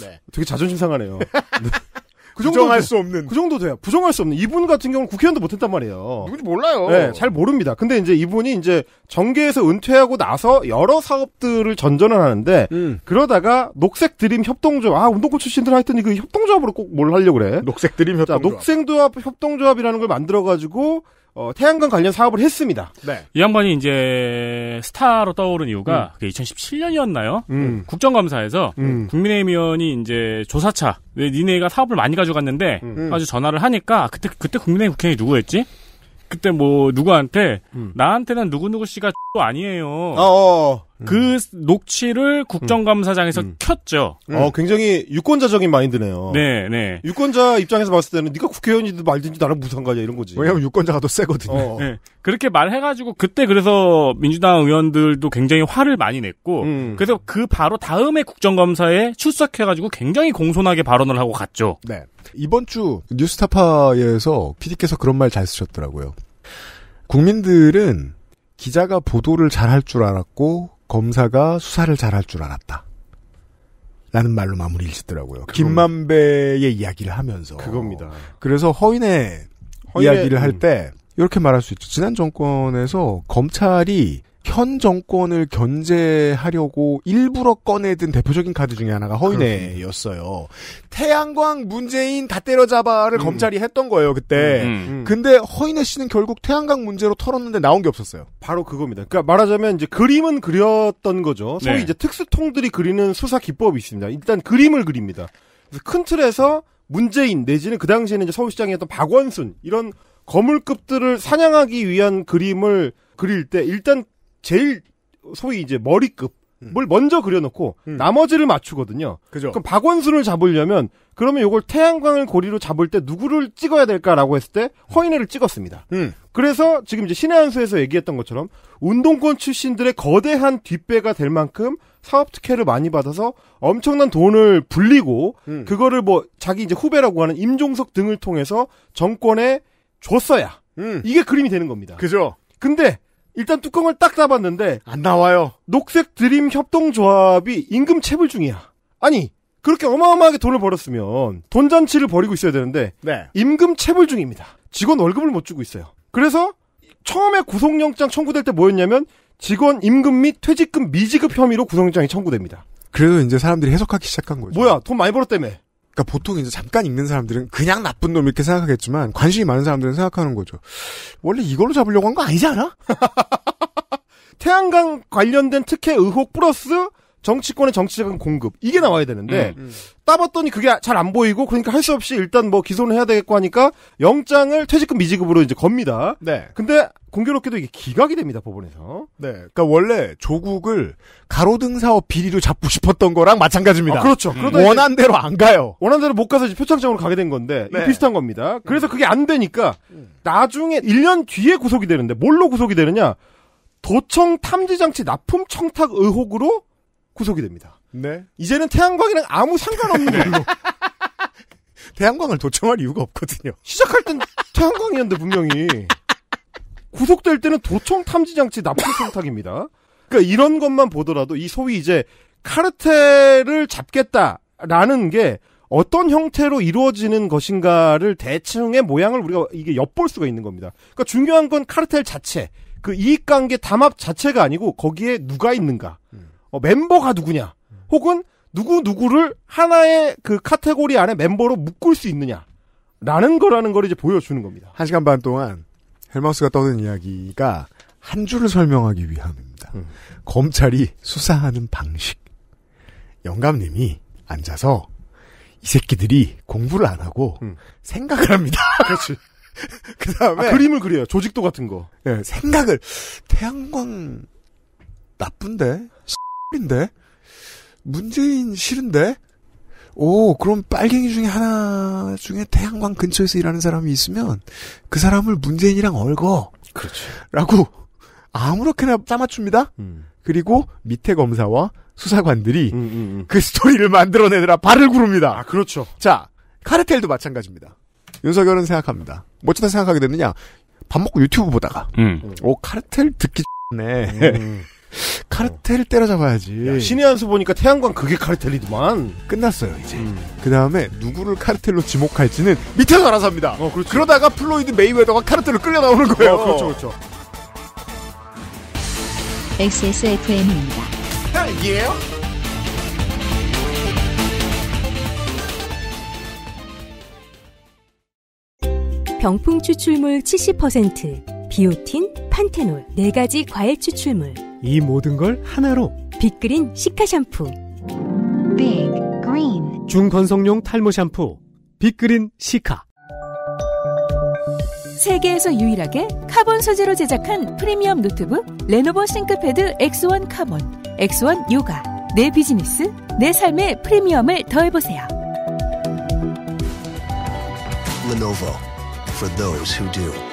네. 되게 자존심 상하네요. 그 부정할 수 없는. 그 정도 돼요. 부정할 수 없는. 이분 같은 경우는 국회의원도 못했단 말이에요. 누군지 몰라요. 네, 잘 모릅니다. 근데 이제 이분이 이제 정계에서 은퇴하고 나서 여러 사업들을 전전을 하는데 음. 그러다가 녹색 드림 협동조합 아 운동권 출신들 하여튼 이그 협동조합으로 꼭 뭘 하려고 그래. 녹색 드림 협동조합. 녹색 조합 협동조합이라는 걸 만들어 가지고 어, 태양광 관련 사업을 했습니다. 네. 이 양반이 이제 스타로 떠오른 이유가 음. 2017년이었나요? 음. 그 국정감사에서 음. 국민의힘 의원이 이제 조사차 왜 니네가 사업을 많이 가져갔는데 음. 아주 전화를 하니까 그때 그때 국민의힘 국회의원이 누구였지? 그때 뭐 누구한테 음. 나한테는 누구누구 씨가 또 아니에요. 어어. 어. 그 음. 녹취를 음. 국정감사장에서 음. 켰죠. 음. 어, 굉장히 유권자적인 마인드네요. 네, 네. 유권자 입장에서 봤을 때는 네가 국회의원이든 말든지 나랑 무슨 상관이야 이런 거지. 왜냐면 유권자가 더 세거든요. 어. 네. 그렇게 말해가지고 그때 그래서 민주당 의원들도 굉장히 화를 많이 냈고 음. 그래서 그 바로 다음에 국정감사에 출석해가지고 굉장히 공손하게 발언을 하고 갔죠. 네. 이번 주 뉴스타파에서 PD께서 그런 말 잘 쓰셨더라고요. 국민들은 기자가 보도를 잘 할 줄 알았고 검사가 수사를 잘 할 줄 알았다. 라는 말로 마무리를 짓더라고요. 그건... 김만배의 이야기를 하면서 그겁니다. 그래서 허인의, 허인의... 이야기를 할때 음. 이렇게 말할 수 있죠. 지난 정권에서 검찰이 현 정권을 견제하려고 일부러 꺼내든 대표적인 카드 중에 하나가 허인혜였어요. 태양광 문재인 다 때려잡아를 음. 검찰이 했던 거예요 그때. 음. 음. 음. 근데 허인혜 씨는 결국 태양광 문제로 털었는데 나온 게 없었어요. 바로 그겁니다. 그러니까 말하자면 이제 그림은 그렸던 거죠. 소위 네. 이제 특수통들이 그리는 수사 기법이 있습니다. 일단 그림을 그립니다. 큰 틀에서 문재인 내지는 그 당시에는 이제 서울시장이었던 박원순 이런 거물급들을 사냥하기 위한 그림을 그릴 때 일단 제일 소위 이제 머리급 음. 뭘 먼저 그려놓고 음. 나머지를 맞추거든요. 그죠. 그럼 박원순을 잡으려면 그러면 이걸 태양광을 고리로 잡을 때 누구를 찍어야 될까라고 했을 때허인회를 찍었습니다. 음. 그래서 지금 이제 신의 한수에서 얘기했던 것처럼 운동권 출신들의 거대한 뒷배가 될 만큼 사업 특혜를 많이 받아서 엄청난 돈을 불리고 음. 그거를 뭐 자기 이제 후배라고 하는 임종석 등을 통해서 정권에 줬어야 음. 이게 그림이 되는 겁니다. 그죠. 근데 일단 뚜껑을 딱 닫았는데 안 나와요. 녹색 드림 협동조합이 임금 체불 중이야. 아니 그렇게 어마어마하게 돈을 벌었으면 돈 잔치를 벌이고 있어야 되는데 네. 임금 체불 중입니다. 직원 월급을 못 주고 있어요. 그래서 처음에 구속영장 청구될 때 뭐였냐면 직원 임금 및 퇴직금 미지급 혐의로 구속영장이 청구됩니다. 그래서 이제 사람들이 해석하기 시작한 거죠. 뭐야 돈 많이 벌었다며. 그러니까 보통 이제 잠깐 읽는 사람들은 그냥 나쁜 놈 이렇게 생각하겠지만 관심이 많은 사람들은 생각하는 거죠. 원래 이걸로 잡으려고 한 거 아니지 않아? 태양광 관련된 특혜 의혹 플러스 정치권의 정치적인 공급 이게 나와야 되는데 음, 음. 따봤더니 그게 잘 안 보이고 그러니까 할 수 없이 일단 뭐 기소는 해야 되겠고 하니까 영장을 퇴직금 미지급으로 이제 겁니다. 네. 근데 공교롭게도 이게 기각이 됩니다 법원에서. 네, 그러니까 원래 조국을 가로등 사업 비리로 잡고 싶었던 거랑 마찬가지입니다. 아, 그렇죠. 음. 그러다 원한 대로 안 가요. 원한 대로 못 가서 이제 표창장으로 가게 된 건데 네. 비슷한 겁니다. 그래서 음. 그게 안 되니까 음. 나중에 1년 뒤에 구속이 되는데 뭘로 구속이 되느냐? 도청 탐지 장치 납품 청탁 의혹으로 구속이 됩니다. 네. 이제는 태양광이랑 아무 상관없는 걸로. 네. 태양광을 도청할 이유가 없거든요. 시작할 땐 태양광이었는데 분명히. 구속될 때는 도청 탐지 장치 납품 청탁입니다. 그러니까 이런 것만 보더라도 이 소위 이제 카르텔을 잡겠다라는 게 어떤 형태로 이루어지는 것인가를 대충의 모양을 우리가 이게 엿볼 수가 있는 겁니다. 그러니까 중요한 건 카르텔 자체, 그 이익관계 담합 자체가 아니고 거기에 누가 있는가, 어, 멤버가 누구냐, 혹은 누구 누구를 하나의 그 카테고리 안에 멤버로 묶을 수 있느냐. 라는 거라는 걸 이제 보여주는 겁니다. 한 시간 반 동안 헬마우스가 떠는 이야기가 한 줄을 설명하기 위함입니다. 음. 검찰이 수사하는 방식. 영감님이 앉아서 이 새끼들이 공부를 안 하고 음. 생각을 합니다. 그렇지. 그 다음에 아, 그림을 그려요. 조직도 같은 거. 예, 네, 생각을 태양광 나쁜데, 인데 문재인 싫은데 오, 그럼 빨갱이 중에 하나 중에 태양광 근처에서 일하는 사람이 있으면 그 사람을 문재인이랑 얼거. 그렇죠. 라고 아무렇게나 짜맞춥니다. 음. 그리고 밑에 검사와 수사관들이 음, 음, 음. 그 스토리를 만들어내느라 발을 구릅니다. 아, 그렇죠. 자, 카르텔도 마찬가지입니다. 윤석열은 생각합니다. 멋쩌다 생각하게 됐느냐? 밥 먹고 유튜브 보다가 음. 오 카르텔 듣기 좋네. 음. 카르텔을 때려잡아야지. 신의 한 수 보니까 태양광 그게 카르텔이더만. 끝났어요 이제. 음. 그 다음에 누구를 카르텔로 지목할지는 밑에서 알아서 합니다. 어, 그렇죠. 그러다가 플로이드 메이웨더가 카르텔로 끌려 나오는 거예요. 어, 그렇죠, 그렇죠. XSFM입니다. 예 Yeah. 병풍 추출물 70%. 비오틴, 판테놀, 네 가지 과일 추출물. 이 모든 걸 하나로. 빅그린 시카 샴푸. 빅 그린. 중건성용 탈모 샴푸. 빅그린 시카. 세계에서 유일하게 카본 소재로 제작한 프리미엄 노트북 레노버 싱크패드 X1 카본, X1 요가. 내 비즈니스, 내 삶의 프리미엄을 더해보세요. Lenovo for those who do.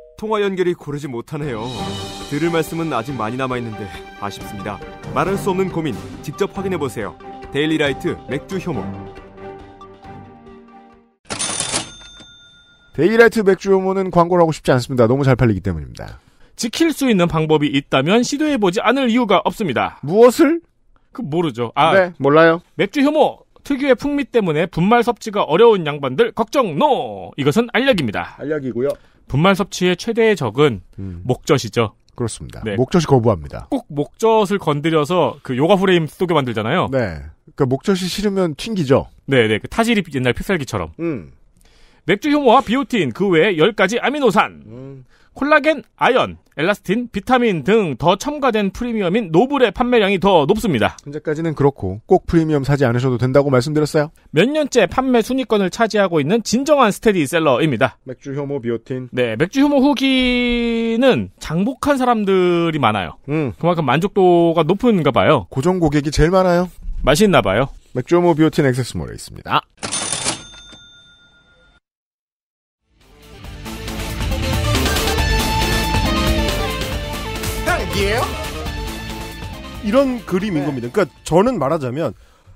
통화 연결이 고르지 못하네요. 들을 말씀은 아직 많이 남아있는데 아쉽습니다. 말할 수 없는 고민 직접 확인해보세요. 데일리라이트 맥주 효모 데일리라이트 맥주 효모는 광고를 하고 싶지 않습니다. 너무 잘 팔리기 때문입니다. 지킬 수 있는 방법이 있다면 시도해보지 않을 이유가 없습니다. 무엇을? 그 모르죠. 아, 네, 몰라요. 맥주 효모 특유의 풍미 때문에 분말 섭취가 어려운 양반들 걱정 노. 이것은 알약입니다. 알약이고요. 분말 섭취의 최대의 적은 음. 목젖이죠. 그렇습니다. 네. 목젖이 거부합니다. 꼭 목젖을 건드려서 그 요가 프레임 쏘게 만들잖아요. 네. 그 목젖이 싫으면 튕기죠. 네, 네. 그 타질이 옛날 폐살기처럼. 음. 맥주 효모와 비오틴, 그 외에 10가지 아미노산, 음. 콜라겐, 아연, 엘라스틴, 비타민 등 더 첨가된 프리미엄인 노블의 판매량이 더 높습니다. 현재까지는 그렇고 꼭 프리미엄 사지 않으셔도 된다고 말씀드렸어요. 몇 년째 판매 순위권을 차지하고 있는 진정한 스테디셀러입니다. 맥주 효모 비오틴. 네, 맥주 효모 후기는 장복한 사람들이 많아요. 음. 그만큼 만족도가 높은가 봐요. 고정 고객이 제일 많아요. 맛있나 봐요. 맥주 효모 비오틴 액세스몰에 있습니다. 얘기예요? 이런 그림인 네. 겁니다. 그러니까 저는 말하자면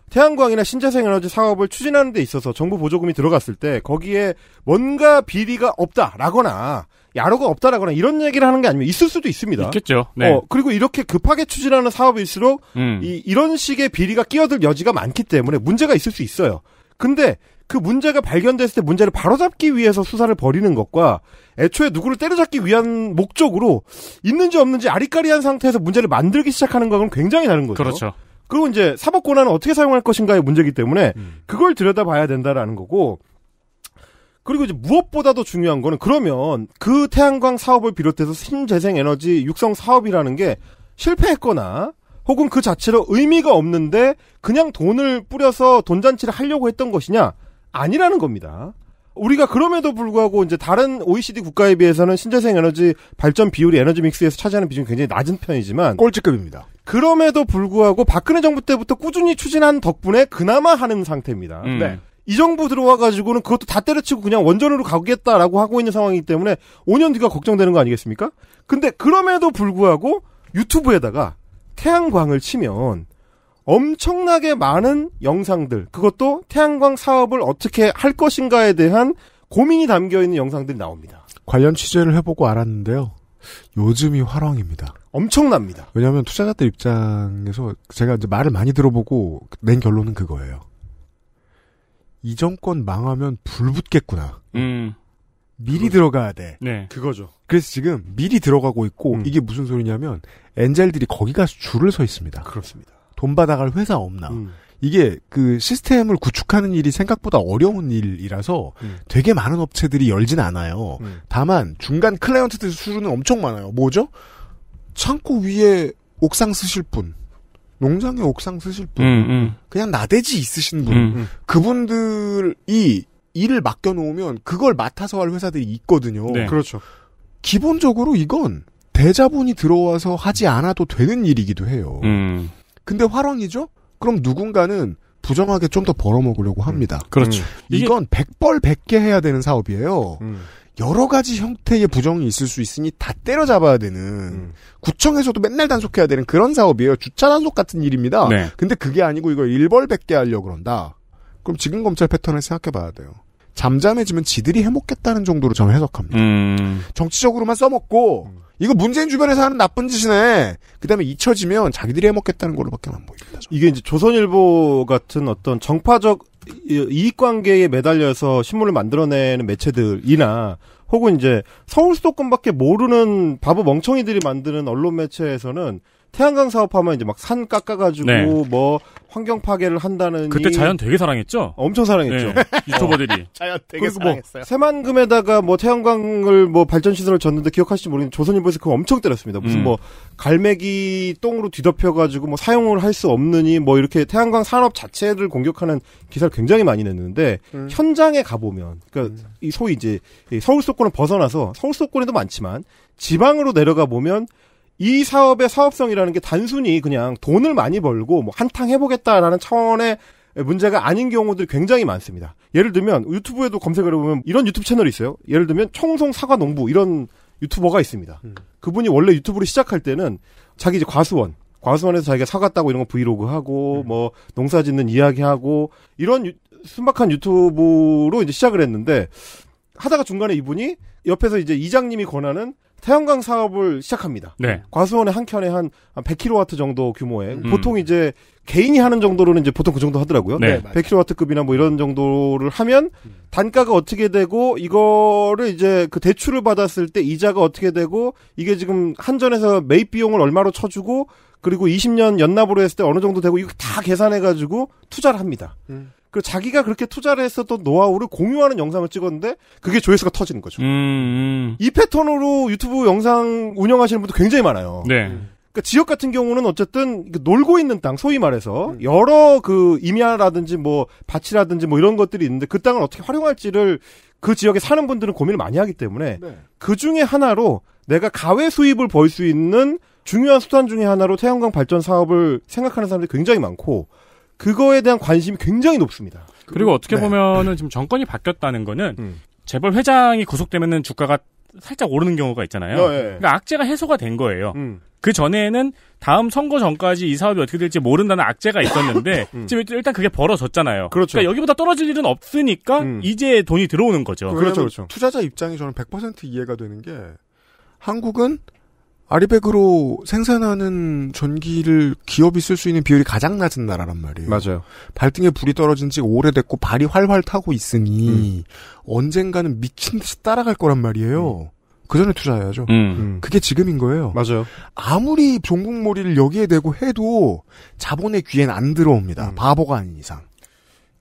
태양광이나 신재생 에너지 사업을 추진하는 데 있어서 정부 보조금이 들어갔을 때 거기에 뭔가 비리가 없다라거나 야로가 없다라거나 이런 얘기를 하는 게 아니면 있을 수도 있습니다. 있겠죠. 네. 어, 그리고 이렇게 급하게 추진하는 사업일수록 음. 이, 이런 식의 비리가 끼어들 여지가 많기 때문에 문제가 있을 수 있어요. 근데 그 문제가 발견됐을 때 문제를 바로잡기 위해서 수사를 벌이는 것과 애초에 누구를 때려잡기 위한 목적으로 있는지 없는지 아리까리한 상태에서 문제를 만들기 시작하는 것은 굉장히 다른 거죠. 그렇죠. 그리고 이제 사법 권한을 어떻게 사용할 것인가의 문제이기 때문에 음. 그걸 들여다봐야 된다라는 거고 그리고 이제 무엇보다도 중요한 거는 그러면 그 태양광 사업을 비롯해서 신재생 에너지 육성 사업이라는 게 실패했거나 혹은 그 자체로 의미가 없는데 그냥 돈을 뿌려서 돈잔치를 하려고 했던 것이냐 아니라는 겁니다. 우리가 그럼에도 불구하고 이제 다른 OECD 국가에 비해서는 신재생 에너지 발전 비율이 에너지 믹스에서 차지하는 비중이 굉장히 낮은 편이지만 꼴찌급입니다. 그럼에도 불구하고 박근혜 정부 때부터 꾸준히 추진한 덕분에 그나마 하는 상태입니다. 음. 네. 이 정부 들어와가지고는 그것도 다 때려치고 그냥 원전으로 가겠다라고 하고 있는 상황이기 때문에 5년 뒤가 걱정되는 거 아니겠습니까? 근데 그럼에도 불구하고 유튜브에다가 태양광을 치면 엄청나게 많은 영상들, 그것도 태양광 사업을 어떻게 할 것인가에 대한 고민이 담겨 있는 영상들이 나옵니다. 관련 취재를 해보고 알았는데요. 요즘이 화랑입니다. 엄청납니다. 왜냐하면 투자자들 입장에서 제가 이제 말을 많이 들어보고 낸 결론은 그거예요. 이 정권 망하면 불 붙겠구나. 음. 미리 그거죠. 들어가야 돼. 네. 그거죠. 그래서 지금 미리 들어가고 있고 음. 이게 무슨 소리냐면 엔젤들이 거기 가서 줄을 서 있습니다. 그렇습니다. 돈 받아갈 회사 없나. 음. 이게 그 시스템을 구축하는 일이 생각보다 어려운 일이라서 음. 되게 많은 업체들이 열진 않아요. 음. 다만 중간 클라이언트들 수준은 엄청 많아요. 뭐죠? 창고 위에 옥상 쓰실 분. 농장에 옥상 쓰실 분, 음, 음. 그냥 나대지 있으신 분, 음, 음. 그분들이 일을 맡겨놓으면 그걸 맡아서 할 회사들이 있거든요. 네. 그렇죠. 기본적으로 이건 대자본이 들어와서 하지 않아도 되는 일이기도 해요. 음. 근데 화랑이죠? 그럼 누군가는 부정하게 좀 더 벌어먹으려고 음. 합니다. 음, 그렇죠. 음. 이건 백벌 백개 해야 되는 사업이에요. 음. 여러 가지 형태의 부정이 있을 수 있으니 다 때려잡아야 되는 음. 구청에서도 맨날 단속해야 되는 그런 사업이에요. 주차 단속 같은 일입니다. 네. 근데 그게 아니고 이걸 일벌백개 하려고 그런다. 그럼 지금 검찰 패턴을 생각해 봐야 돼요. 잠잠해지면 지들이 해먹겠다는 정도로 저는 해석합니다. 음. 정치적으로만 써먹고 음. 이거 문재인 주변에서 하는 나쁜 짓이네. 그다음에 잊혀지면 자기들이 해먹겠다는 걸로밖에 안 보입니다. 저 이게 이제 조선일보 같은 어떤 정파적 이익관계에 매달려서 신문을 만들어내는 매체들이나 혹은 이제 서울 수도권밖에 모르는 바보 멍청이들이 만드는 언론 매체에서는 태양광 사업하면 이제 막 산 깎아가지고 네. 뭐 환경 파괴를 한다는 그때 자연 되게 사랑했죠. 엄청 사랑했죠. 네. 유튜버들이 자연 되게 뭐 사랑했어요. 뭐 새만금에다가 뭐 태양광을 뭐 발전 시설을 졌는데 기억하실지 모르겠는데 조선일보에서 그거 엄청 때렸습니다. 무슨 음. 뭐 갈매기 똥으로 뒤덮여가지고 뭐 사용을 할 수 없느니 뭐 이렇게 태양광 산업 자체를 공격하는 기사를 굉장히 많이 냈는데 음. 현장에 가 보면 그러니까 음. 이 소위 이제 서울 수도권을 벗어나서 서울 수도권에도 많지만 지방으로 내려가 보면 이 사업의 사업성이라는 게 단순히 그냥 돈을 많이 벌고 뭐 한탕 해보겠다라는 차원의 문제가 아닌 경우들이 굉장히 많습니다. 예를 들면 유튜브에도 검색을 해보면 이런 유튜브 채널이 있어요. 예를 들면 청송 사과 농부 이런 유튜버가 있습니다. 음. 그분이 원래 유튜브를 시작할 때는 자기 이제 과수원, 과수원에서 자기가 사과 따고 이런 거 브이로그 하고 음. 뭐 농사 짓는 이야기 하고 이런 유, 순박한 유튜브로 이제 시작을 했는데 하다가 중간에 이분이 옆에서 이제 이장님이 권하는 태양광 사업을 시작합니다. 네. 과수원의 한 켠에 한, 100kW 정도 규모의 음. 보통 이제 개인이 하는 정도로는 이제 보통 그 정도 하더라고요. 네. 100kW급이나 뭐 이런 정도를 하면 단가가 어떻게 되고 이거를 이제 그 대출을 받았을 때 이자가 어떻게 되고 이게 지금 한전에서 매입 비용을 얼마로 쳐주고 그리고 20년 연납으로 했을 때 어느 정도 되고 이거 다 계산해 가지고 투자를 합니다. 음. 그 자기가 그렇게 투자를 했었던 노하우를 공유하는 영상을 찍었는데 그게 조회수가 터지는 거죠. 음, 음. 이 패턴으로 유튜브 영상 운영하시는 분들 굉장히 많아요. 네. 그니까 지역 같은 경우는 어쨌든 놀고 있는 땅, 소위 말해서 여러 그 임야라든지 뭐 밭이라든지 뭐 이런 것들이 있는데 그 땅을 어떻게 활용할지를 그 지역에 사는 분들은 고민을 많이 하기 때문에 네. 그 중에 하나로 내가 가외 수입을 벌 수 있는 중요한 수단 중의 하나로 태양광 발전 사업을 생각하는 사람들이 굉장히 많고 그거에 대한 관심이 굉장히 높습니다. 그리고 어떻게 네. 보면은 지금 정권이 바뀌었다는 거는 음. 재벌 회장이 구속되면은 주가가 살짝 오르는 경우가 있잖아요. 어, 예, 그러니까 악재가 해소가 된 거예요. 음. 그 전에는 다음 선거 전까지 이 사업이 어떻게 될지 모른다는 악재가 있었는데 음. 지금 일단 그게 벌어졌잖아요. 그렇죠. 그러니까 여기보다 떨어질 일은 없으니까 음. 이제 돈이 들어오는 거죠. 그렇죠, 그렇죠. 투자자 입장이 저는 100% 이해가 되는 게 한국은 아리백으로 생산하는 전기를 기업이 쓸 수 있는 비율이 가장 낮은 나라란 말이에요. 맞아요. 발등에 불이 떨어진 지 오래됐고 발이 활활 타고 있으니 음. 언젠가는 미친 듯이 따라갈 거란 말이에요. 음. 그 전에 투자해야죠. 음. 음. 그게 지금인 거예요. 맞아요. 아무리 종국몰이를 여기에 대고 해도 자본의 귀엔 안 들어옵니다. 음. 바보가 아닌 이상.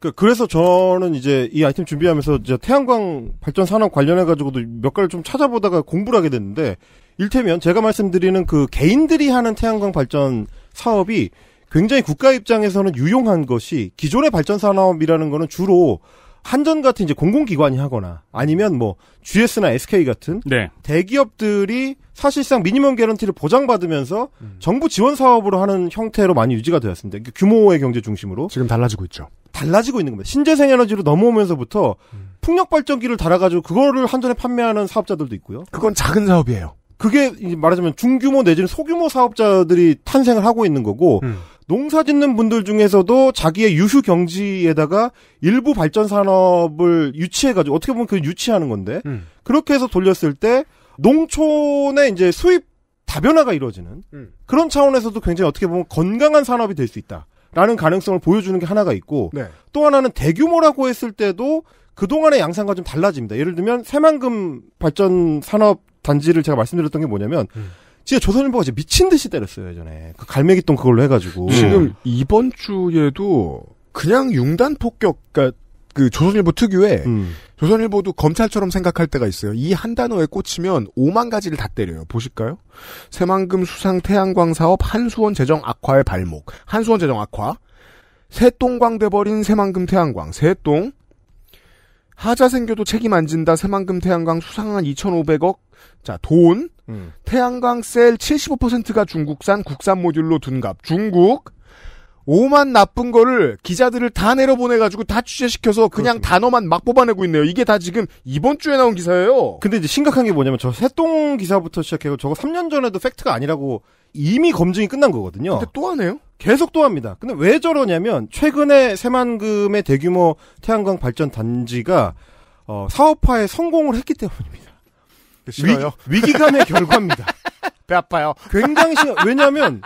그, 그래서 저는 이제 이 아이템 준비하면서 태양광 발전 산업 관련해 가지고도 몇가지좀 찾아보다가 공부를 하게 됐는데 일테면 제가 말씀드리는 그 개인들이 하는 태양광 발전 사업이 굉장히 국가 입장에서는 유용한 것이 기존의 발전 산업이라는 거는 주로 한전 같은 이제 공공기관이 하거나 아니면 뭐 GS나 SK 같은 네. 대기업들이 사실상 미니멈 개런티를 보장받으면서 음. 정부 지원 사업으로 하는 형태로 많이 유지가 되었습니다. 그러니까 규모의 경제 중심으로 지금 달라지고 있죠. 달라지고 있는 겁니다. 신재생 에너지로 넘어오면서부터 음. 풍력 발전기를 달아가지고 그거를 한전에 판매하는 사업자들도 있고요. 그건 작은 사업이에요. 그게 말하자면 중규모 내지는 소규모 사업자들이 탄생을 하고 있는 거고 음. 농사 짓는 분들 중에서도 자기의 유휴 경지에다가 일부 발전 산업을 유치해가지고 어떻게 보면 그 유치하는 건데 음. 그렇게 해서 돌렸을 때 농촌의 이제 수입 다변화가 이루어지는 음. 그런 차원에서도 굉장히 어떻게 보면 건강한 산업이 될 수 있다라는 가능성을 보여주는 게 하나가 있고 네. 또 하나는 대규모라고 했을 때도 그동안의 양상과 좀 달라집니다. 예를 들면 새만금 발전 산업 단지를 제가 말씀드렸던 게 뭐냐면 음. 진짜 조선일보가 진짜 미친 듯이 때렸어요 예전에 그 갈매기똥 그걸로 해가지고 음. 지금 이번 주에도 그냥 융단 폭격 그러니까 그 조선일보 특유의 음. 조선일보도 검찰처럼 생각할 때가 있어요. 이 한 단어에 꽂히면 오만 가지를 다 때려요. 보실까요? 새만금 수상 태양광 사업 한수원 재정 악화의 발목. 한수원 재정 악화. 새똥광 돼버린 새만금 태양광. 새똥. 하자 생겨도 책임 안 진다. 새만금 태양광 수상한 2,500억 자, 돈. 음. 태양광 셀 75%가 중국산 국산 모듈로 둔갑. 중국. 오만 나쁜 거를 기자들을 다 내려보내가지고 다 취재시켜서 그냥 그렇습니 단어만 막 뽑아내고 있네요. 이게 다 지금 이번 주에 나온 기사예요. 근데 이제 심각한 게 뭐냐면 저 새똥 기사부터 시작해서 저거 3년 전에도 팩트가 아니라고 이미 검증이 끝난 거거든요. 근데 또 하네요? 계속 또 합니다. 근데 왜 저러냐면 최근에 새만금의 대규모 태양광 발전 단지가 어, 사업화에 성공을 했기 때문입니다. 네, 싫어요. 위기, 감의 결과입니다. 배 아파요. 굉장히 싫어. 왜냐면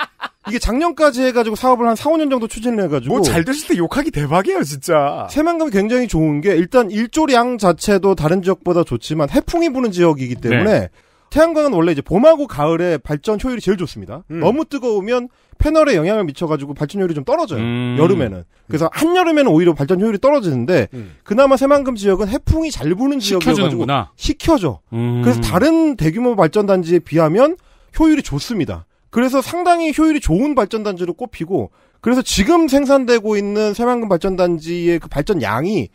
이게 작년까지 해가지고 사업을 한 4, 5년 정도 추진을 해가지고. 뭐 잘 됐을 때 욕하기 대박이에요, 진짜. 세만감이 굉장히 좋은 게 일단 일조량 자체도 다른 지역보다 좋지만 해풍이 부는 지역이기 때문에 네. 태양광은 원래 이제 봄하고 가을에 발전 효율이 제일 좋습니다. 음. 너무 뜨거우면 패널에 영향을 미쳐가지고 발전 효율이 좀 떨어져요. 음. 여름에는. 그래서 음. 한 여름에는 오히려 발전 효율이 떨어지는데 음. 그나마 새만금 지역은 해풍이 잘 부는 지역이어가지고 식혀져. 음. 그래서 다른 대규모 발전 단지에 비하면 효율이 좋습니다. 그래서 상당히 효율이 좋은 발전 단지로 꼽히고 그래서 지금 생산되고 있는 새만금 발전 단지의 그 발전 양이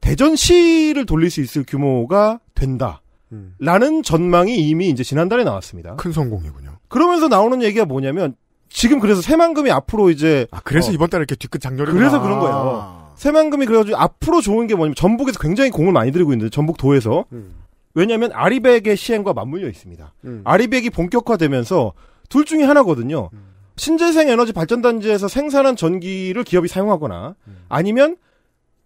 대전시를 돌릴 수 있을 규모가 된다. 음. 라는 전망이 이미 이제 지난달에 나왔습니다. 큰 성공이군요. 그러면서 나오는 얘기가 뭐냐면 지금 그래서 새만금이 앞으로 이제 아 그래서 어, 이번 달에 이렇게 뒤끝 장렬이 그래서 그런 거예요. 새만금이 그래가지고 앞으로 좋은 게 뭐냐면 전북에서 굉장히 공을 많이 들이고 있는데 전북 도에서 음. 왜냐하면 아리백의 시행과 맞물려 있습니다. 음. 아리백이 본격화되면서 둘 중에 하나거든요. 음. 신재생 에너지 발전단지에서 생산한 전기를 기업이 사용하거나 음. 아니면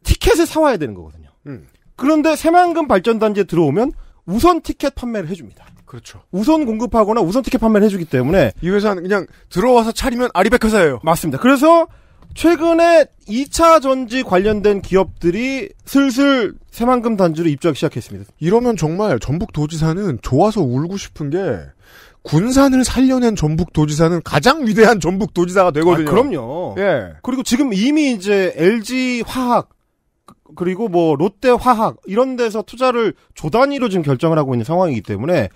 티켓을 사와야 되는 거거든요. 음. 그런데 새만금 발전단지에 들어오면 우선 티켓 판매를 해줍니다. 그렇죠. 우선 공급하거나 우선 티켓 판매를 해주기 때문에 이 회사는 그냥 들어와서 차리면 아리백 회사예요. 맞습니다. 그래서 최근에 2차 전지 관련된 기업들이 슬슬 새만금 단지로 입주하기 시작했습니다. 이러면 정말 전북 도지사는 좋아서 울고 싶은 게 군산을 살려낸 전북 도지사는 가장 위대한 전북 도지사가 되거든요. 아, 그럼요. 예. 그리고 지금 이미 이제 LG 화학 그리고 뭐 롯데화학 이런 데서 투자를 조 단위로 지금 결정을 하고 있는 상황이기 때문에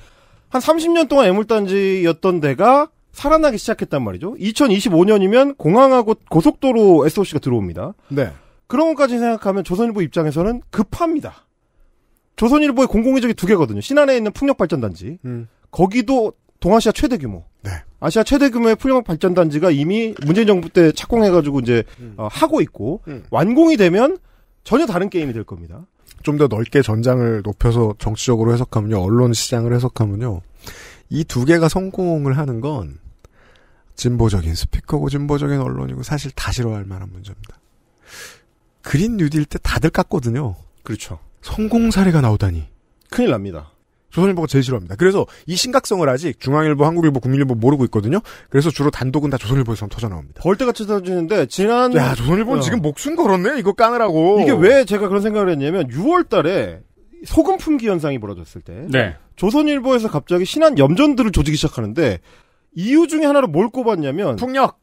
한 30년 동안 애물단지였던 데가 살아나기 시작했단 말이죠. 2025년이면 공항하고 고속도로 SOC가 들어옵니다. 네. 그런 것까지 생각하면 조선일보 입장에서는 급합니다. 조선일보의 공공의적이 두 개거든요. 신안에 있는 풍력발전단지. 음. 거기도 동아시아 최대 규모. 네. 아시아 최대 규모의 풍력 발전단지가 이미 문재인 정부 때 착공해가지고 이제 음. 어, 하고 있고 음. 완공이 되면 전혀 다른 게임이 될 겁니다. 좀 더 넓게 전장을 높여서 정치적으로 해석하면요. 언론 시장을 해석하면요. 이 두 개가 성공을 하는 건 진보적인 스피커고 진보적인 언론이고 사실 다 싫어할 만한 문제입니다. 그린 뉴딜 때 다들 깠거든요. 그렇죠. 성공 사례가 나오다니. 큰일 납니다. 조선일보가 제일 싫어합니다. 그래서 이 심각성을 아직 중앙일보, 한국일보, 국민일보 모르고 있거든요. 그래서 주로 단독은 다 조선일보에서 터져 나옵니다. 벌떼같이 터지는데 지난 야 조선일보는 어. 지금 목숨 걸었네 이거 까느라고 이게 왜 제가 그런 생각을 했냐면 6월달에 소금 품귀 현상이 벌어졌을 때 네. 조선일보에서 갑자기 신한 염전들을 조지기 시작하는데 이유 중에 하나로 뭘 꼽았냐면 풍력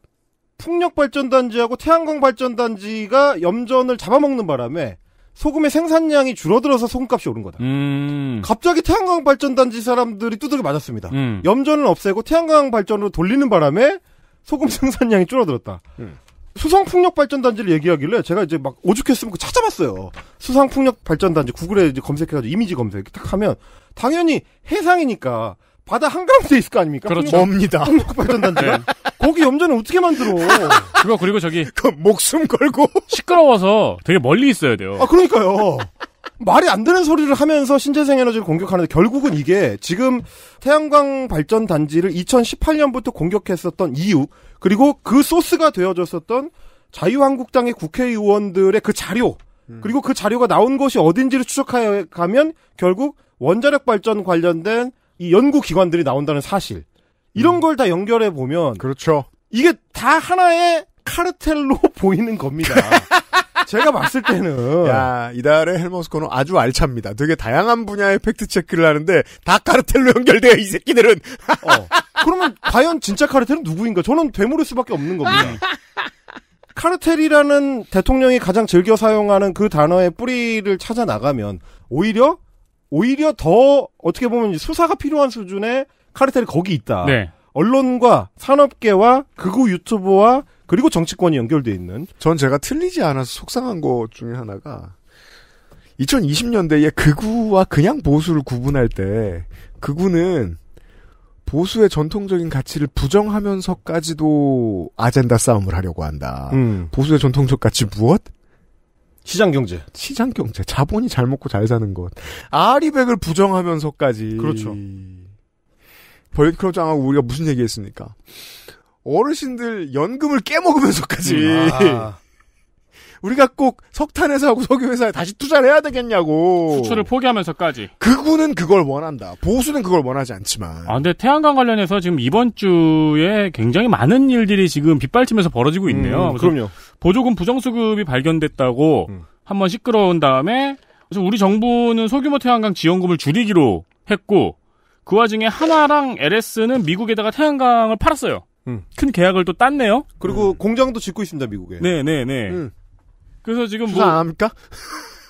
풍력 발전단지하고 태양광 발전단지가 염전을 잡아먹는 바람에 소금의 생산량이 줄어들어서 소금값이 오른 거다. 음. 갑자기 태양광 발전단지 사람들이 두들겨 맞았습니다. 음. 염전을 없애고 태양광 발전으로 돌리는 바람에 소금 생산량이 줄어들었다. 음. 수성풍력 발전단지를 얘기하길래 제가 이제 막 오죽했으면 그거 찾아봤어요. 수성풍력 발전단지 구글에 이제 검색해가지고 이미지 검색 딱 하면 당연히 해상이니까 바다 한가운데 있을 거 아닙니까? 그렇죠. 뭡니다. 풍력 발전단지. 네. 거기 염전을 어떻게 만들어? 그거 그리고 저기 그 목숨 걸고 시끄러워서 되게 멀리 있어야 돼요. 아 그러니까요. 말이 안 되는 소리를 하면서 신재생 에너지를 공격하는데 결국은 이게 지금 태양광 발전 단지를 2018년부터 공격했었던 이유 그리고 그 소스가 되어줬었던 자유한국당의 국회의원들의 그 자료 음. 그리고 그 자료가 나온 것이 어딘지를 추적하여 가면 결국 원자력 발전 관련된 이 연구 기관들이 나온다는 사실. 이런 음. 걸다 연결해 보면 그렇죠. 이게 다 하나의 카르텔로 보이는 겁니다. 제가 봤을 때는 야 이달의 헬머스코는 아주 알찹니다. 되게 다양한 분야의 팩트 체크를 하는데 다 카르텔로 연결돼요 이 새끼들은. 어. 그러면 과연 진짜 카르텔은 누구인가? 저는 되물을 수밖에 없는 겁니다. 카르텔이라는 대통령이 가장 즐겨 사용하는 그 단어의 뿌리를 찾아 나가면 오히려 오히려 더 어떻게 보면 수사가 필요한 수준의 카르텔이 거기 있다. 네. 언론과 산업계와 극우 유튜버와 그리고 정치권이 연결돼 있는. 전 제가 틀리지 않아서 속상한 것 중에 하나가 2020년대에 극우와 그냥 보수를 구분할 때 극우는 보수의 전통적인 가치를 부정하면서까지도 아젠다 싸움을 하려고 한다. 음. 보수의 전통적 가치 무엇? 시장 경제. 시장 경제. 자본이 잘 먹고 잘 사는 것. 아리백을 부정하면서까지. 그렇죠. 벌크로장하고 우리가 무슨 얘기했습니까? 어르신들 연금을 깨먹으면서까지 음, 아. 우리가 꼭 석탄 회사하고 석유 회사에 다시 투자를 해야 되겠냐고 수출을 포기하면서까지 그구는 그걸 원한다 보수는 그걸 원하지 않지만 아 근데 태양광 관련해서 지금 이번 주에 굉장히 많은 일들이 지금 빗발치면서 벌어지고 있네요 음, 그럼요 보조금 부정수급이 발견됐다고 음. 한번 시끄러운 다음에 그래서 우리 정부는 소규모 태양광 지원금을 줄이기로 했고 그 와중에 하나랑 LS는 미국에다가 태양광을 팔았어요. 음. 큰 계약을 또 땄네요. 그리고 음. 공장도 짓고 있습니다 미국에. 네네네. 네, 네. 음. 그래서 지금 뭐. 안 합니까?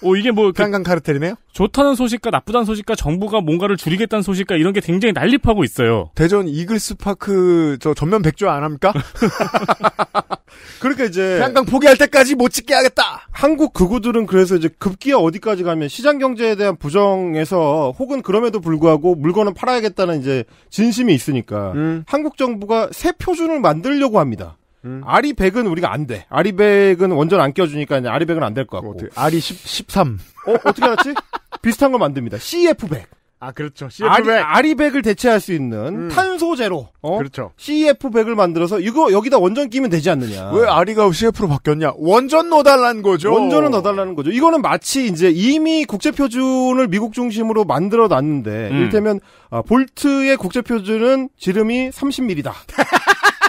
오 어, 이게 뭐 강강 카르텔이네요. 좋다는 소식과 나쁘다는 소식과 정부가 뭔가를 줄이겠다는 소식과 이런 게 굉장히 난립하고 있어요. 대전 이글스 파크 저 전면 백조 안 합니까? 그러니까 이제 강강 포기할 때까지 못 짓게 하겠다. 한국 극우들은 그래서 이제 급기야 어디까지 가면 시장 경제에 대한 부정에서 혹은 그럼에도 불구하고 물건을 팔아야겠다는 이제 진심이 있으니까 음. 한국 정부가 새 표준을 만들려고 합니다. 음. 아리백은 우리가 안 돼. 아리백은 원전 안 껴주니까 아리백은 안 될 것 같고. 어떻게, 아리 10, 13. 어, 어떻게 알았지? 비슷한 거 만듭니다. CF100. 아, 그렇죠. CF100. 아리, 백을 대체할 수 있는 음. 탄소제로. 어? 그렇죠. CF100을 만들어서 이거 여기다 원전 끼면 되지 않느냐. 왜 아리가 CF로 바뀌었냐? 원전 넣어달라는 거죠. 원전은 넣어달라는 거죠. 이거는 마치 이제 이미 국제표준을 미국 중심으로 만들어 놨는데, 음. 를테면 아, 볼트의 국제표준은 지름이 30mm다.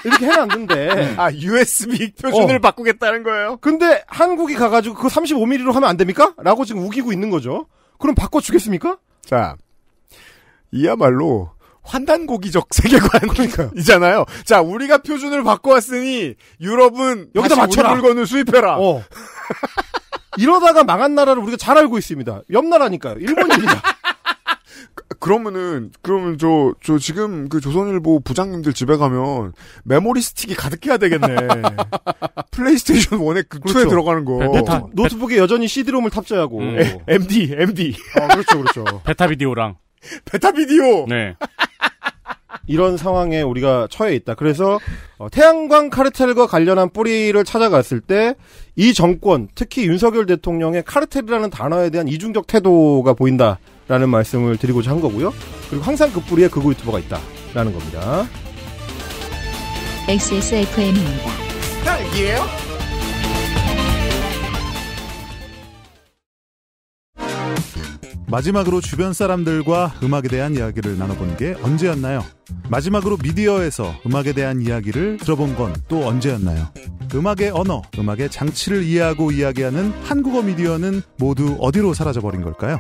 이렇게 해놨는데. 아, USB 표준을 어. 바꾸겠다는 거예요? 근데 한국이 가가지고 그 35mm로 하면 안 됩니까? 라고 지금 우기고 있는 거죠. 그럼 바꿔주겠습니까? 자, 이야말로 환단고기적 세계관이잖아요. 자, 우리가 표준을 바꿔왔으니 유럽은 여기다 맞춰라. 물건을 수입해라. 어. 이러다가 망한 나라를 우리가 잘 알고 있습니다. 옆 나라니까요. 일본입니다. 그러면은 그러면 저 저 지금 그 조선일보 부장님들 집에 가면 메모리 스틱이 가득해야 되겠네. 플레이스테이션 원의 그 그렇죠. 2에 들어가는 거. 베 베타, 노트북에 여전히 CD롬을 탑재하고 음. 에, MD MD. 아 어, 그렇죠 그렇죠. 베타 비디오랑 베타 비디오. 네. 이런 상황에 우리가 처해 있다. 그래서 어, 태양광 카르텔과 관련한 뿌리를 찾아갔을 때 이 정권, 특히 윤석열 대통령의 카르텔이라는 단어에 대한 이중적 태도가 보인다라는 말씀을 드리고자 한 거고요. 그리고 항상 그 뿌리에 그우 유튜버가 있다라는 겁니다. XSFM입니다. 딸이예요 아, 마지막으로 주변 사람들과 음악에 대한 이야기를 나눠본 게 언제였나요? 마지막으로 미디어에서 음악에 대한 이야기를 들어본 건 또 언제였나요? 음악의 언어, 음악의 장치를 이해하고 이야기하는 한국어 미디어는 모두 어디로 사라져버린 걸까요?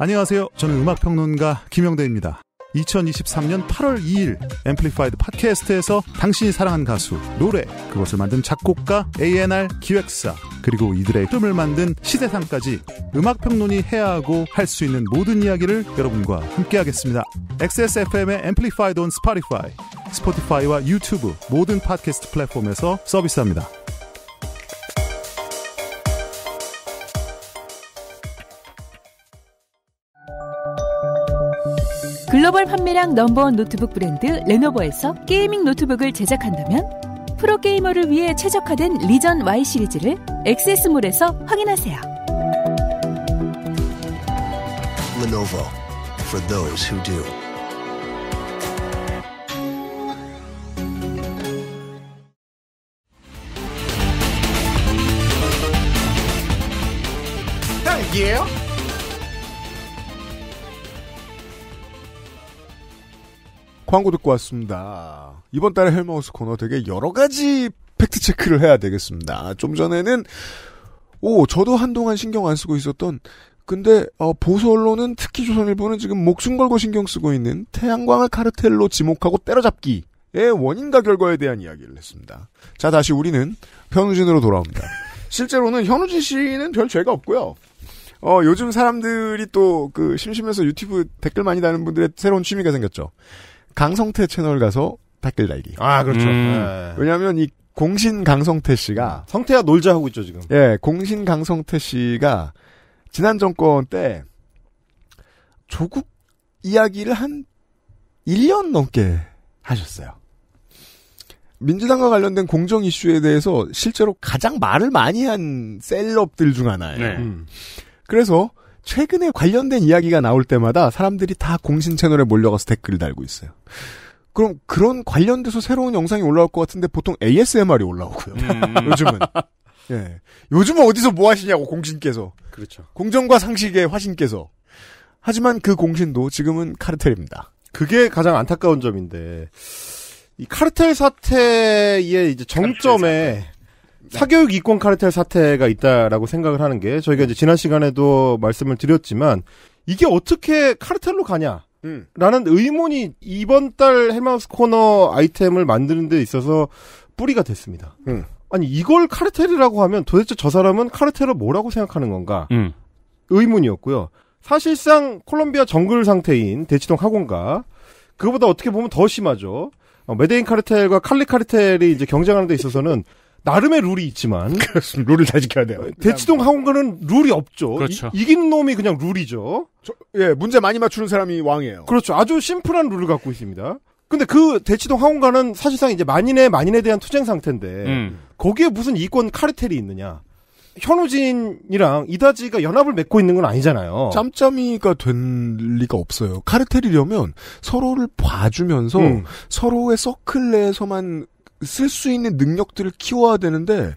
안녕하세요. 저는 음악평론가 김영대입니다. 2023년 8월 2일 앰플리파이드 팟캐스트에서 당신이 사랑한 가수, 노래, 그것을 만든 작곡가, A&R 기획사, 그리고 이들의 흐름을 만든 시대상까지 음악평론이 해야 하고 할 수 있는 모든 이야기를 여러분과 함께하겠습니다. XSFM의 앰플리파이드 온 스파티파이, 스포티파이와 유튜브 모든 팟캐스트 플랫폼에서 서비스합니다. 글로벌 판매량 넘버원 노트북 브랜드 레노버에서 게이밍 노트북을 제작한다면 프로게이머를 위해 최적화된 리전 Y 시리즈를 액세스몰에서 확인하세요. Lenovo for those who do. Yeah. 광고 듣고 왔습니다. 이번 달에 헬마우스 코너 되게 여러 가지 팩트 체크를 해야 되겠습니다. 좀 전에는 오 저도 한동안 신경 안 쓰고 있었던 근데 어, 보수 언론은 특히 조선일보는 지금 목숨 걸고 신경 쓰고 있는 태양광을 카르텔로 지목하고 때려잡기의 원인과 결과에 대한 이야기를 했습니다. 자 다시 우리는 현우진으로 돌아옵니다. 실제로는 현우진 씨는 별 죄가 없고요. 어, 요즘 사람들이 또 그 심심해서 유튜브 댓글 많이 다는 분들의 새로운 취미가 생겼죠. 강성태 채널 가서 댓글 달기. 아, 그렇죠. 음. 네. 왜냐하면 이 공신 강성태 씨가 성태야 놀자 하고 있죠 지금. 예, 공신 강성태 씨가 지난 정권 때 조국 이야기를 한 1년 넘게 하셨어요. 민주당과 관련된 공정 이슈에 대해서 실제로 가장 말을 많이 한 셀럽들 중 하나예요. 네. 음. 그래서 최근에 관련된 이야기가 나올 때마다 사람들이 다 공신 채널에 몰려가서 댓글을 달고 있어요. 그럼 그런 관련돼서 새로운 영상이 올라올 것 같은데 보통 ASMR이 올라오고요. 음. 요즘은. 예. 요즘은 어디서 뭐 하시냐고 공신께서. 그렇죠. 공정과 상식의 화신께서. 하지만 그 공신도 지금은 카르텔입니다. 그게 가장 안타까운 점인데 이 카르텔 사태의 이제 정점에 네. 사교육 이권 카르텔 사태가 있다라고 생각을 하는 게 저희가 이제 지난 시간에도 말씀을 드렸지만 이게 어떻게 카르텔로 가냐? 음. 라는 의문이 이번 달 헬마우스 코너 아이템을 만드는 데 있어서 뿌리가 됐습니다. 음. 아니 이걸 카르텔이라고 하면 도대체 저 사람은 카르텔을 뭐라고 생각하는 건가? 음. 의문이었고요. 사실상 콜롬비아 정글 상태인 대치동 학원가 그거보다 어떻게 보면 더 심하죠. 어, 메데인 카르텔과 칼리 카르텔이 이제 경쟁하는 데 있어서는 나름의 룰이 있지만 그렇습니다. 룰을 잘 지켜야 돼요. 어, 대치동 학원가는 룰이 없죠. 그렇죠. 이, 기는 놈이 그냥 룰이죠. 저, 예, 문제 많이 맞추는 사람이 왕이에요. 그렇죠. 아주 심플한 룰을 갖고 있습니다. 근데 그 대치동 학원가는 사실상 이제 만인의 만인에 대한 투쟁 상태인데 음. 거기에 무슨 이권 카르텔이 있느냐? 현우진이랑 이다지가 연합을 맺고 있는 건 아니잖아요. 짬짬이가 된 리가 없어요. 카르텔이려면 서로를 봐주면서 음. 서로의 서클 내에서만 쓸수 있는 능력들을 키워야 되는데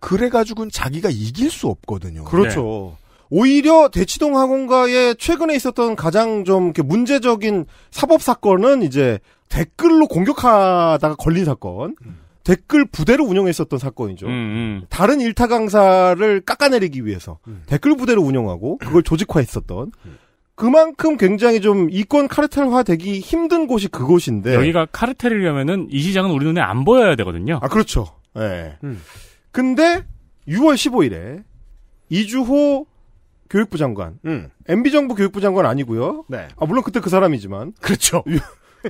그래가지고는 자기가 이길 수 없거든요. 그렇죠. 네. 오히려 대치동 학원가에 최근에 있었던 가장 좀 이렇게 문제적인 사법 사건은 이제 댓글로 공격하다가 걸린 사건. 음. 댓글 부대로 운영했었던 사건이죠. 음, 음. 다른 일타 강사를 깎아내리기 위해서 음. 댓글 부대로 운영하고 그걸 조직화했었던 음. 그만큼 굉장히 좀 이권 카르텔화 되기 힘든 곳이 그곳인데 여기가 카르텔이려면은 이 시장은 우리 눈에 안 보여야 되거든요. 아 그렇죠. 예. 네. 음. 근데 6월 15일에 이주호 교육부 장관, 음. MB 정부 교육부 장관 아니고요. 네. 아 물론 그때 그 사람이지만 그렇죠.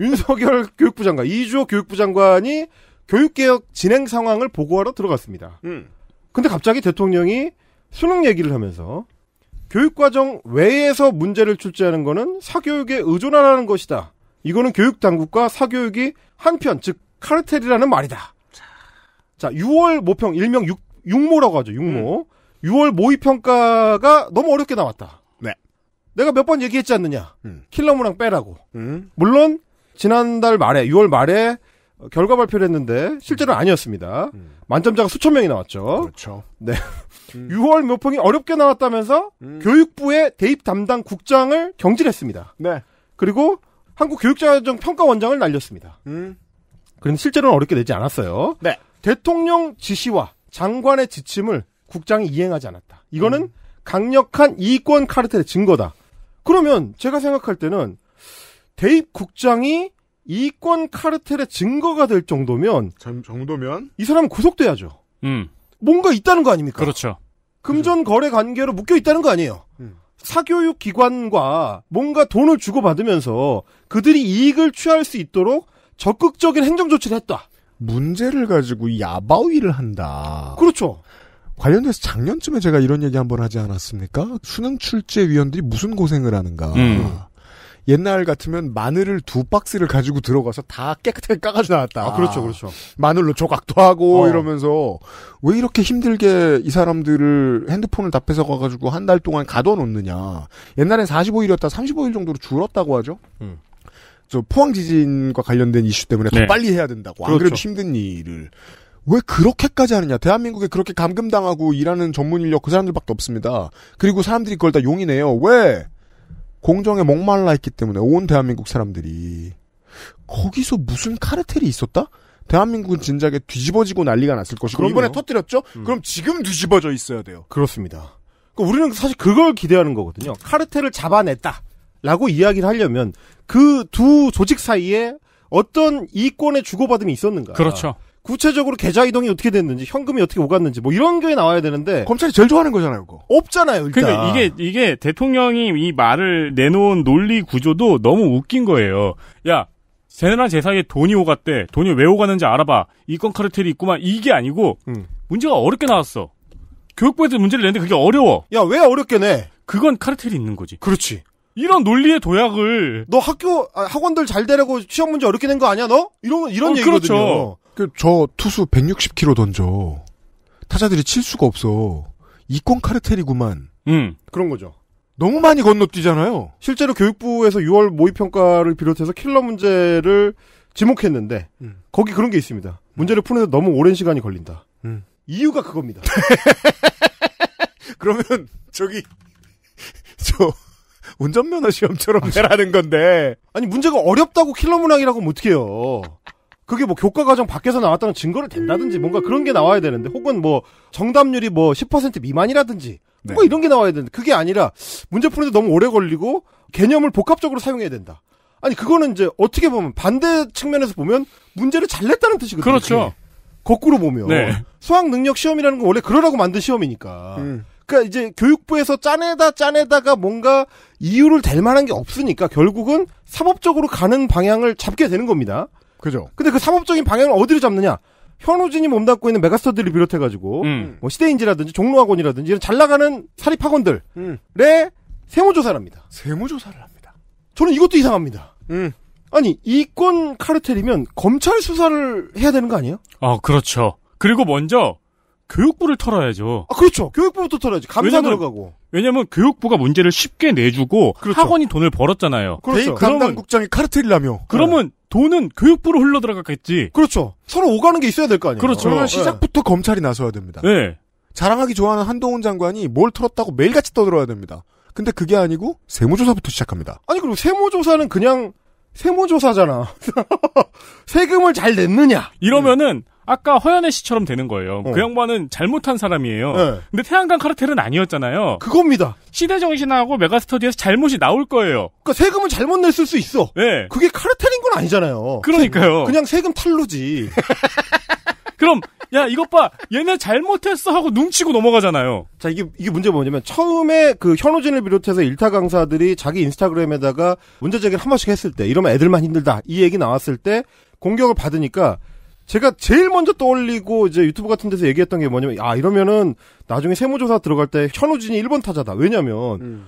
윤석열 교육부 장관, 이주호 교육부 장관이 교육개혁 진행 상황을 보고하러 들어갔습니다. 음. 근데 갑자기 대통령이 수능 얘기를 하면서 교육과정 외에서 문제를 출제하는 것은 사교육에 의존하라는 것이다. 이거는 교육 당국과 사교육이 한편 즉 카르텔이라는 말이다. 자, 6월 모평 일명 6, 6모라고 하죠. 6모. 음. 6월 모의 평가가 너무 어렵게 나왔다. 네. 내가 몇 번 얘기했지 않느냐. 음. 킬러 문항 빼라고. 음. 물론 지난달 말에 6월 말에 결과 발표를 했는데 실제로 는 아니었습니다. 음. 만점자가 수천 명이 나왔죠. 그렇죠. 네. 음. 6월 모평이 어렵게 나왔다면서 음. 교육부의 대입 담당 국장을 경질했습니다. 네. 그리고 한국 교육자정 평가원장을 날렸습니다. 음. 그런데 실제로는 어렵게 되지 않았어요. 네. 대통령 지시와 장관의 지침을 국장이 이행하지 않았다. 이거는 음. 강력한 이권 카르텔의 증거다. 그러면 제가 생각할 때는 대입 국장이 이권 카르텔의 증거가 될 정도면 정, 도면이 사람은 구속돼야죠. 음. 뭔가 있다는 거 아닙니까? 그렇죠. 금전 거래 관계로 묶여 있다는 거 아니에요. 음. 사교육 기관과 뭔가 돈을 주고 받으면서 그들이 이익을 취할 수 있도록 적극적인 행정 조치를 했다. 문제를 가지고 야바위를 한다. 그렇죠. 관련돼서 작년쯤에 제가 이런 얘기 한번 하지 않았습니까? 수능 출제 위원들이 무슨 고생을 하는가. 음. 옛날 같으면 마늘을 두 박스를 가지고 들어가서 다 깨끗하게 까가지고 나왔다. 아, 그렇죠, 그렇죠. 마늘로 조각도 하고 어. 이러면서 왜 이렇게 힘들게 이 사람들을 핸드폰을 다 뺏어가가지고 한 달 동안 가둬놓느냐. 옛날엔 45일이었다 35일 정도로 줄었다고 하죠. 음. 저 포항 지진과 관련된 이슈 때문에 네. 더 빨리 해야 된다고. 그렇죠. 안 그래도 힘든 일을. 왜 그렇게까지 하느냐. 대한민국에 그렇게 감금당하고 일하는 전문 인력 그 사람들밖에 없습니다. 그리고 사람들이 그걸 다용이네요 왜? 공정에 목말라 했기 때문에 온 대한민국 사람들이 거기서 무슨 카르텔이 있었다? 대한민국은 진작에 뒤집어지고 난리가 났을 것이고 그럼요. 이번에 터뜨렸죠? 음. 그럼 지금 뒤집어져 있어야 돼요. 그렇습니다. 그러니까 우리는 사실 그걸 기대하는 거거든요. 카르텔을 잡아냈다라고 이야기를 하려면 그 두 조직 사이에 어떤 이권의 주고받음이 있었는가. 그렇죠. 구체적으로 계좌 이동이 어떻게 됐는지 현금이 어떻게 오갔는지 뭐 이런 게 나와야 되는데 검찰이 제일 좋아하는 거잖아요, 그거. 없잖아요, 일단. 그러니까 이게 이게 대통령이 이 말을 내놓은 논리 구조도 너무 웃긴 거예요. 야, 쟤네랑 제 사이에 돈이 오갔대. 돈이 왜 오갔는지 알아봐. 이건 카르텔이 있구만. 이게 아니고 음. 문제가 어렵게 나왔어. 교육부에서 문제를 내는데 그게 어려워. 야, 왜 어렵게 내? 그건 카르텔이 있는 거지. 그렇지. 이런 논리의 도약을 너 학교 아, 학원들 잘되려고 취업 문제 어렵게 낸 거 아니야 너? 이런 이런 어, 얘기거든요. 그렇죠. 그저 투수 160km 던져 타자들이 칠 수가 없어 이권 카르텔이구만. 음 그런 거죠. 너무 많이 건너뛰잖아요. 실제로 교육부에서 6월 모의평가를 비롯해서 킬러 문제를 지목했는데 음. 거기 그런 게 있습니다. 문제를 푸는데 너무 오랜 시간이 걸린다. 음. 이유가 그겁니다. 그러면 저기 저 운전면허 시험처럼 해라는 아, 건데 아니 문제가 어렵다고 킬러 문항이라고 하면 어떡해요. 그게 뭐 교과 과정 밖에서 나왔다는 증거를 댄다든지 뭔가 그런 게 나와야 되는데 혹은 뭐 정답률이 뭐10% 미만이라든지 네. 뭐 이런 게 나와야 되는데 그게 아니라 문제 푸는데 너무 오래 걸리고 개념을 복합적으로 사용해야 된다. 아니 그거는 이제 어떻게 보면 반대 측면에서 보면 문제를 잘 냈다는 뜻이거든요. 그렇죠. 거꾸로 보면 네. 수학 능력 시험이라는 건 원래 그러라고 만든 시험이니까. 음. 그러니까 이제 교육부에서 짜내다 짜내다가 뭔가 이유를 댈 만한 게 없으니까 결국은 사법적으로 가는 방향을 잡게 되는 겁니다. 그죠. 근데 그 사법적인 방향을 어디로 잡느냐? 현우진이 몸담고 있는 메가스터들을 비롯해가지고 음. 뭐 시대인지라든지 종로학원이라든지 이런 잘 나가는 사립학원들의 음. 세무조사를 합니다. 세무조사를 합니다. 저는 이것도 이상합니다. 음. 아니 이권 카르텔이면 검찰 수사를 해야 되는 거 아니에요? 아 그렇죠. 그리고 먼저 교육부를 털어야죠. 아 그렇죠. 교육부부터 털어야지. 감사 왜냐면, 들어가고. 왜냐면 교육부가 문제를 쉽게 내주고 그렇죠. 학원이 돈을 벌었잖아요. 그렇죠. 그러면 국장이 카르텔이라며. 그러면 네. 돈은 교육부로 흘러들어가겠지 그렇죠. 서로 오가는 게 있어야 될 거 아니에요. 그렇죠. 그러면 어, 예. 시작부터 네. 검찰이 나서야 됩니다. 네. 자랑하기 좋아하는 한동훈 장관이 뭘 털었다고 매일같이 떠들어야 됩니다. 근데 그게 아니고 세무조사부터 시작합니다. 아니 그리고 세무조사는 그냥 세무조사잖아. 세금을 잘 냈느냐? 이러면은 네. 아까 허연의 씨처럼 되는 거예요. 어. 그 양반은 잘못한 사람이에요. 네. 근데 태양광 카르텔은 아니었잖아요. 그겁니다. 시대정신하고 메가스터디에서 잘못이 나올 거예요. 그러니까 세금은 잘못 냈을 수 있어. 네. 그게 카르텔인 건 아니잖아요. 그러니까요. 그냥 세금 탈루지. 그럼 야 이것 봐 얘네 잘못했어 하고 눈치고 넘어가잖아요. 자 이게 이게 문제 뭐냐면 처음에 그현우진을 비롯해서 일타 강사들이 자기 인스타그램에다가 문제 제기를 한 번씩 했을 때 이러면 애들만 힘들다 이 얘기 나왔을 때 공격을 받으니까 제가 제일 먼저 떠올리고 이제 유튜브 같은 데서 얘기했던 게 뭐냐면 아 이러면은 나중에 세무조사 들어갈 때 현우진이 1번 타자다. 왜냐면 음.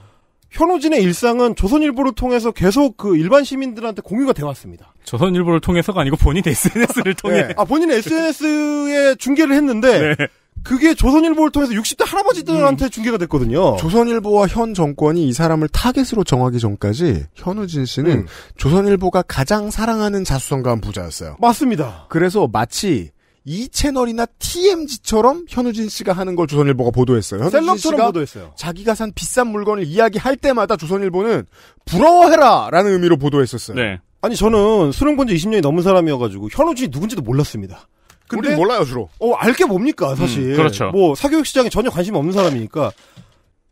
현우진의 일상은 조선일보를 통해서 계속 그 일반 시민들한테 공유가 돼 왔습니다. 조선일보를 통해서가 아니고 본인 SNS를 통해. 네. 아 본인 SNS에 중계를 했는데 네. 그게 조선일보를 통해서 60대 할아버지들한테 음. 중계가 됐거든요. 조선일보와 현 정권이 이 사람을 타겟으로 정하기 전까지 현우진 씨는 음. 조선일보가 가장 사랑하는 자수성가한 부자였어요. 맞습니다. 그래서 마치 이 채널이나 t m z 처럼 현우진 씨가 하는 걸 조선일보가 보도했어요. 셀우진 씨가 보도했어요. 자기가 산 비싼 물건을 이야기할 때마다 조선일보는 부러워해라! 라는 의미로 보도했었어요. 네. 아니 저는 수능 본지 20년이 넘은 사람이어가지고 현우진이 누군지도 몰랐습니다. 근데 몰라요 주로. 어알게 뭡니까 음, 사실. 음, 그렇죠. 뭐 사교육 시장에 전혀 관심 없는 사람이니까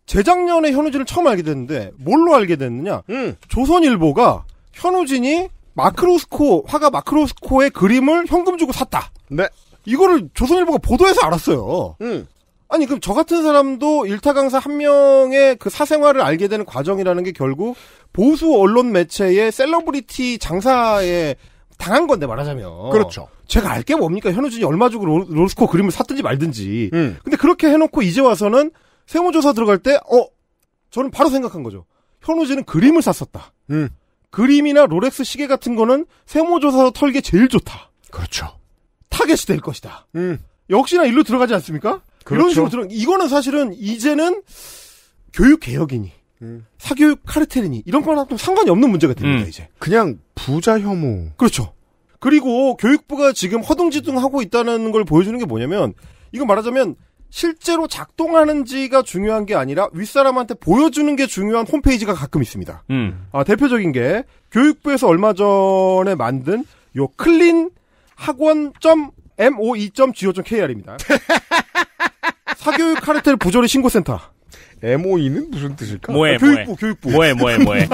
재작년에 현우진을 처음 알게 됐는데 뭘로 알게 됐느냐? 음. 조선일보가 현우진이 마크로스코 화가 마크로스코의 그림을 현금 주고 샀다. 네. 이거를 조선일보가 보도해서 알았어요. 음. 아니 그럼 저 같은 사람도 일타 강사 한 명의 그 사생활을 알게 되는 과정이라는 게 결국 보수 언론 매체의 셀러브리티 장사에 당한 건데 말하자면. 그렇죠. 제가 알 게 뭡니까? 현우진이 얼마 주고 로, 로스코 그림을 샀든지 말든지. 음. 근데 그렇게 해놓고 이제 와서는 세무조사 들어갈 때, 어, 저는 바로 생각한 거죠. 현우진은 그림을 샀었다. 음. 그림이나 롤렉스 시계 같은 거는 세무조사 털기 제일 좋다. 그렇죠. 타겟이 될 것이다. 음. 역시나 일로 들어가지 않습니까? 그렇죠. 이런 식으로 들어, 이거는 사실은 이제는 교육 개혁이니. 음. 사교육 카르텔이니 이런 거랑 또 상관이 없는 문제가 됩니다 음. 이제 그냥 부자 혐오 그렇죠 그리고 교육부가 지금 허둥지둥하고 있다는 걸 보여주는 게 뭐냐면 이거 말하자면 실제로 작동하는지가 중요한 게 아니라 윗사람한테 보여주는 게 중요한 홈페이지가 가끔 있습니다 음. 아, 대표적인 게 교육부에서 얼마 전에 만든 요 클린 학원 .moe.go.kr입니다 사교육 카르텔 부조리 신고센터 MOE는 무슨 뜻일까? 뭐해, 아, 교육부, 교육부. 뭐해, 뭐해, 뭐해.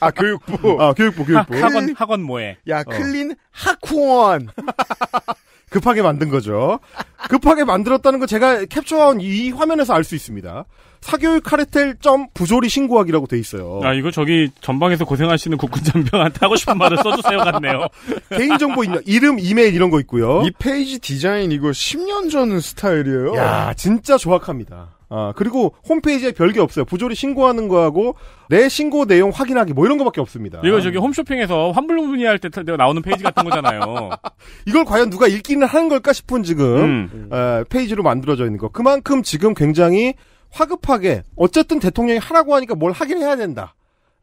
아, 교육부. 아, 교육부, 교육부. 하, 아, 학원, 학원 뭐해. 야, 어. 클린 학원. 급하게 만든 거죠. 급하게 만들었다는 거 제가 캡처한 이 화면에서 알 수 있습니다. 사교육 카르텔 점 부조리 신고하기라고 돼 있어요. 아 이거 저기 전방에서 고생하시는 국군장병한테 하고 싶은 말을 써주세요 같네요. 개인정보 있냐? 이름, 이메일 이런 거 있고요. 이 페이지 디자인 이거 10년 전 스타일이에요. 야 진짜 조악합니다 아, 그리고 홈페이지에 별게 없어요. 부조리 신고하는 거하고 내 신고 내용 확인하기 뭐 이런 거밖에 없습니다. 이거 저기 홈쇼핑에서 환불 문의할 때 나오는 페이지 같은 거잖아요. 이걸 과연 누가 읽기는 하는 걸까 싶은 지금 음. 에, 페이지로 만들어져 있는 거. 그만큼 지금 굉장히 화급하게 어쨌든 대통령이 하라고 하니까 뭘 하긴 해야 된다.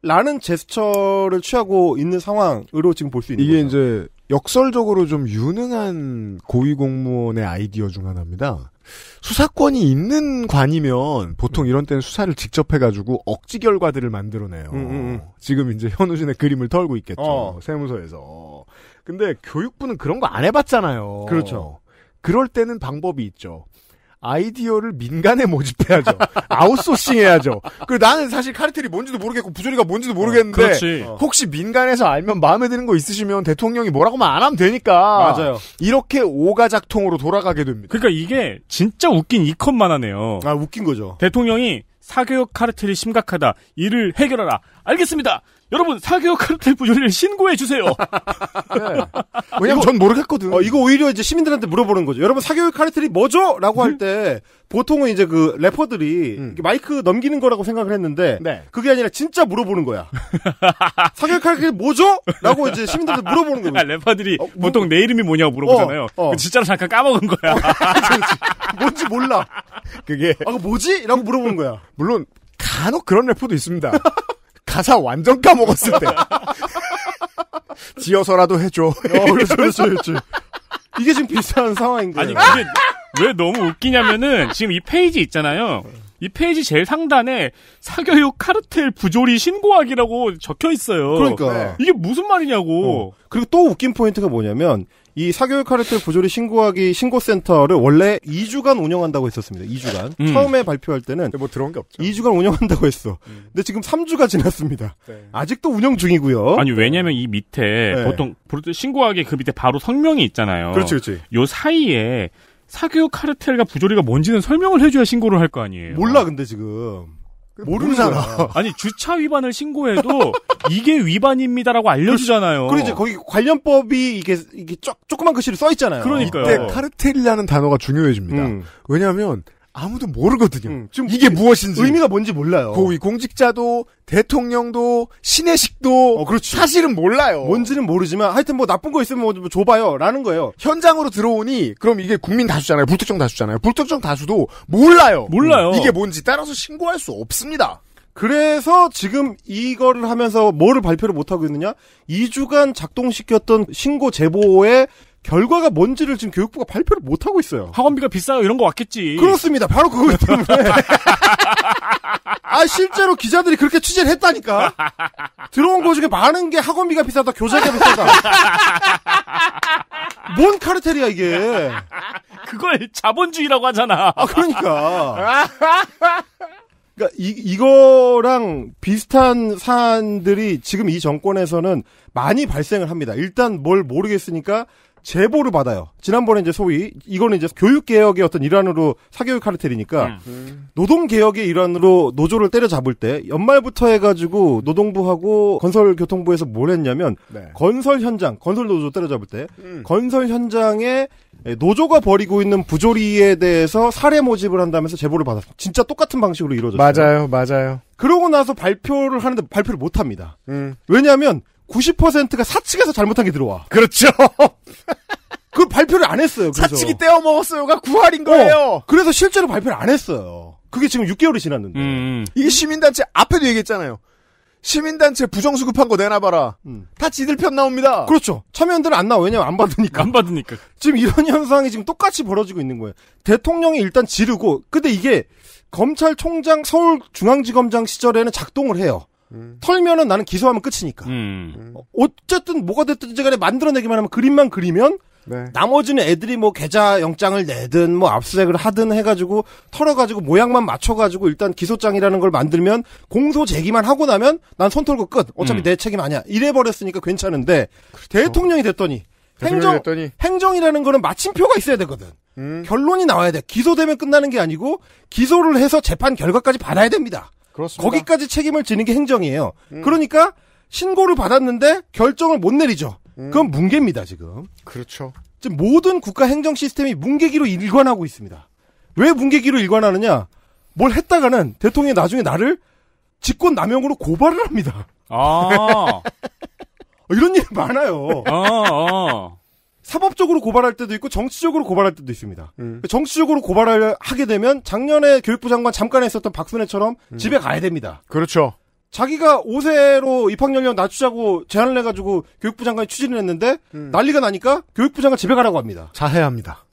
라는 제스처를 취하고 있는 상황으로 지금 볼 수 있는 이게 거죠. 이제 역설적으로 좀 유능한 고위공무원의 아이디어 중 하나입니다. 수사권이 있는 관이면 보통 음. 이런 때는 수사를 직접 해가지고 억지 결과들을 만들어내요. 음, 음, 음. 지금 이제 현우진의 그림을 털고 있겠죠. 어. 세무서에서. 근데 교육부는 그런 거 안 해봤잖아요. 그렇죠. 그럴 때는 방법이 있죠. 아이디어를 민간에 모집해야죠. 아웃소싱 해야죠. 그 나는 사실 카르텔이 뭔지도 모르겠고 부조리가 뭔지도 어, 모르겠는데 어, 혹시 민간에서 알면 마음에 드는 거 있으시면 대통령이 뭐라고만 안 하면 되니까 맞아요. 이렇게 오가작통으로 돌아가게 됩니다. 그러니까 이게 진짜 웃긴 이 컷만 하네요. 아 웃긴 거죠. 대통령이 사교육 카르텔이 심각하다. 이를 해결하라. 알겠습니다. 여러분 사교육 카르텔 부요리를 신고해 주세요. 네. 왜냐면 전 모르겠거든. 어, 이거 오히려 이제 시민들한테 물어보는 거죠. 여러분 사교육 카르텔이 뭐죠?라고 할때 음. 보통은 이제 그 래퍼들이 음. 마이크 넘기는 거라고 생각을 했는데 네. 그게 아니라 진짜 물어보는 거야. 사교육 카르텔이 뭐죠?라고 이제 시민들한테 물어보는 거예요. 아, 래퍼들이 어, 뭐, 보통 내 이름이 뭐냐고 물어보잖아요. 어, 어. 그 진짜로 잠깐 까먹은 거야. 어, 뭔지 몰라. 그게 아, 그 뭐지?라고 물어보는 거야. 물론 간혹 그런 래퍼도 있습니다. 가사 완전 까먹었을 때. 지어서라도 해줘. 어, 그렇죠, 그렇죠, 그렇죠. 이게 지금 비슷한 상황인 거예요. 아니, 그게 왜 너무 웃기냐면은 지금 이 페이지 있잖아요. 이 페이지 제일 상단에 사교육 카르텔 부조리 신고하기라고 적혀 있어요. 그러니까 이게 무슨 말이냐고. 어. 그리고 또 웃긴 포인트가 뭐냐면 이 사교육 카르텔 부조리 신고하기 신고센터를 원래 2주간 운영한다고 했었습니다. 2주간. 음. 처음에 발표할 때는 뭐 들어온 게 없죠. 2주간 운영한다고 했어. 음. 근데 지금 3주가 지났습니다. 네. 아직도 운영 중이고요. 아니 왜냐면 이 밑에 네. 보통 신고하기 그 밑에 바로 성명이 있잖아요. 그렇지 그렇지. 요 사이에 사교육 카르텔과 부조리가 뭔지는 설명을 해줘야 신고를 할 거 아니에요. 몰라 근데 지금. 모르는 사람. 아니 주차 위반을 신고해도 이게 위반입니다라고 알려주잖아요. 그렇지. 거기 관련법이 이게 이게 쪼, 조그만 글씨로 써 있잖아요. 그러니까요. 이때 카르텔이라는 단어가 중요해집니다. 음. 왜냐하면 아무도 모르거든요. 음, 지금 이게 무엇인지 의미가 뭔지 몰라요. 고위 공직자도 대통령도 신의식도 어, 그렇죠. 사실은 몰라요. 뭔지는 모르지만 하여튼 뭐 나쁜 거 있으면 뭐 줘봐요라는 거예요. 현장으로 들어오니 그럼 이게 국민 다수잖아요. 불특정 다수잖아요. 불특정 다수도 몰라요. 몰라요. 음, 이게 뭔지 따라서 신고할 수 없습니다. 그래서 지금 이거를 하면서 뭐를 발표를 못하고 있느냐? 2주간 작동시켰던 신고 제보에 결과가 뭔지를 지금 교육부가 발표를 못 하고 있어요. 학원비가 비싸요 이런 거 왔겠지. 그렇습니다. 바로 그거기 때문에. 아 실제로 기자들이 그렇게 취재를 했다니까. 들어온 거 중에 많은 게 학원비가 비싸다, 교재가 비싸다. 뭔 카르텔이야 이게. 그걸 자본주의라고 하잖아. 아 그러니까. 그니까 이, 이거랑 비슷한 사안들이 지금 이 정권에서는 많이 발생을 합니다. 일단 뭘 모르겠으니까 제보를 받아요. 지난번에 이제 소위 이거는 이제 교육 개혁의 어떤 일환으로 사교육 카르텔이니까 음. 노동 개혁의 일환으로 노조를 때려잡을 때 연말부터 해가지고 노동부하고 건설교통부에서 뭘 했냐면 네. 건설 현장, 건설 노조 때려잡을 때 음. 건설 현장에 노조가 벌이고 있는 부조리에 대해서 사례 모집을 한다면서 제보를 받았어 진짜 똑같은 방식으로 이루어졌어요. 맞아요, 맞아요. 그러고 나서 발표를 하는데 발표를 못 합니다. 음. 왜냐하면 90%가 사측에서 잘못한 게 들어와. 그렇죠. 그 발표를 안 했어요. 그래서. 사측이 떼어 먹었어요가 구할인 어, 거예요. 어, 그래서 실제로 발표를 안 했어요. 그게 지금 6개월이 지났는데. 음, 음. 이게 시민단체 앞에도 얘기했잖아요. 시민단체 부정수급한 거 내놔봐라. 음. 다 지들 편 나옵니다. 그렇죠. 참여연들은안 나와. 왜냐면 안 받으니까. 안 받으니까. 지금 이런 현상이 지금 똑같이 벌어지고 있는 거예요. 대통령이 일단 지르고, 근데 이게 검찰총장 서울중앙지검장 시절에는 작동을 해요. 음. 털면은 나는 기소하면 끝이니까. 음. 어, 어쨌든 뭐가 됐든지 간에 만들어내기만 하면 그림만 그리면 네. 나머지는 애들이 뭐 계좌 영장을 내든 뭐 압수색을 하든 해가지고 털어가지고 모양만 맞춰가지고 일단 기소장이라는 걸 만들면 공소 제기만 하고 나면 난 손 털고 끝. 어차피 음. 내 책임 아니야. 이래버렸으니까 괜찮은데 그렇죠. 대통령이 됐더니 행정, 했더니. 행정이라는 거는 마침표가 있어야 되거든. 음. 결론이 나와야 돼. 기소되면 끝나는 게 아니고 기소를 해서 재판 결과까지 받아야 됩니다. 그렇습니다. 거기까지 책임을 지는 게 행정이에요. 음. 그러니까 신고를 받았는데 결정을 못 내리죠. 음. 그건 뭉개입니다, 지금. 그렇죠. 지금 모든 국가 행정 시스템이 뭉개기로 일관하고 있습니다. 왜 뭉개기로 일관하느냐? 뭘 했다가는 대통령이 나중에 나를 직권 남용으로 고발을 합니다. 아. 이런 일이 많아요. 아, 아. 사법적으로 고발할 때도 있고 정치적으로 고발할 때도 있습니다. 음. 그 정치적으로 고발을 하게 되면 작년에 교육부 장관 잠깐 했었던 박순애처럼 음. 집에 가야 됩니다. 그렇죠. 자기가 5세로 입학 연령 낮추자고 제안을 해가지고 교육부 장관이 추진을 했는데 음. 난리가 나니까 교육부 장관 집에 가라고 합니다. 자해합니다. 야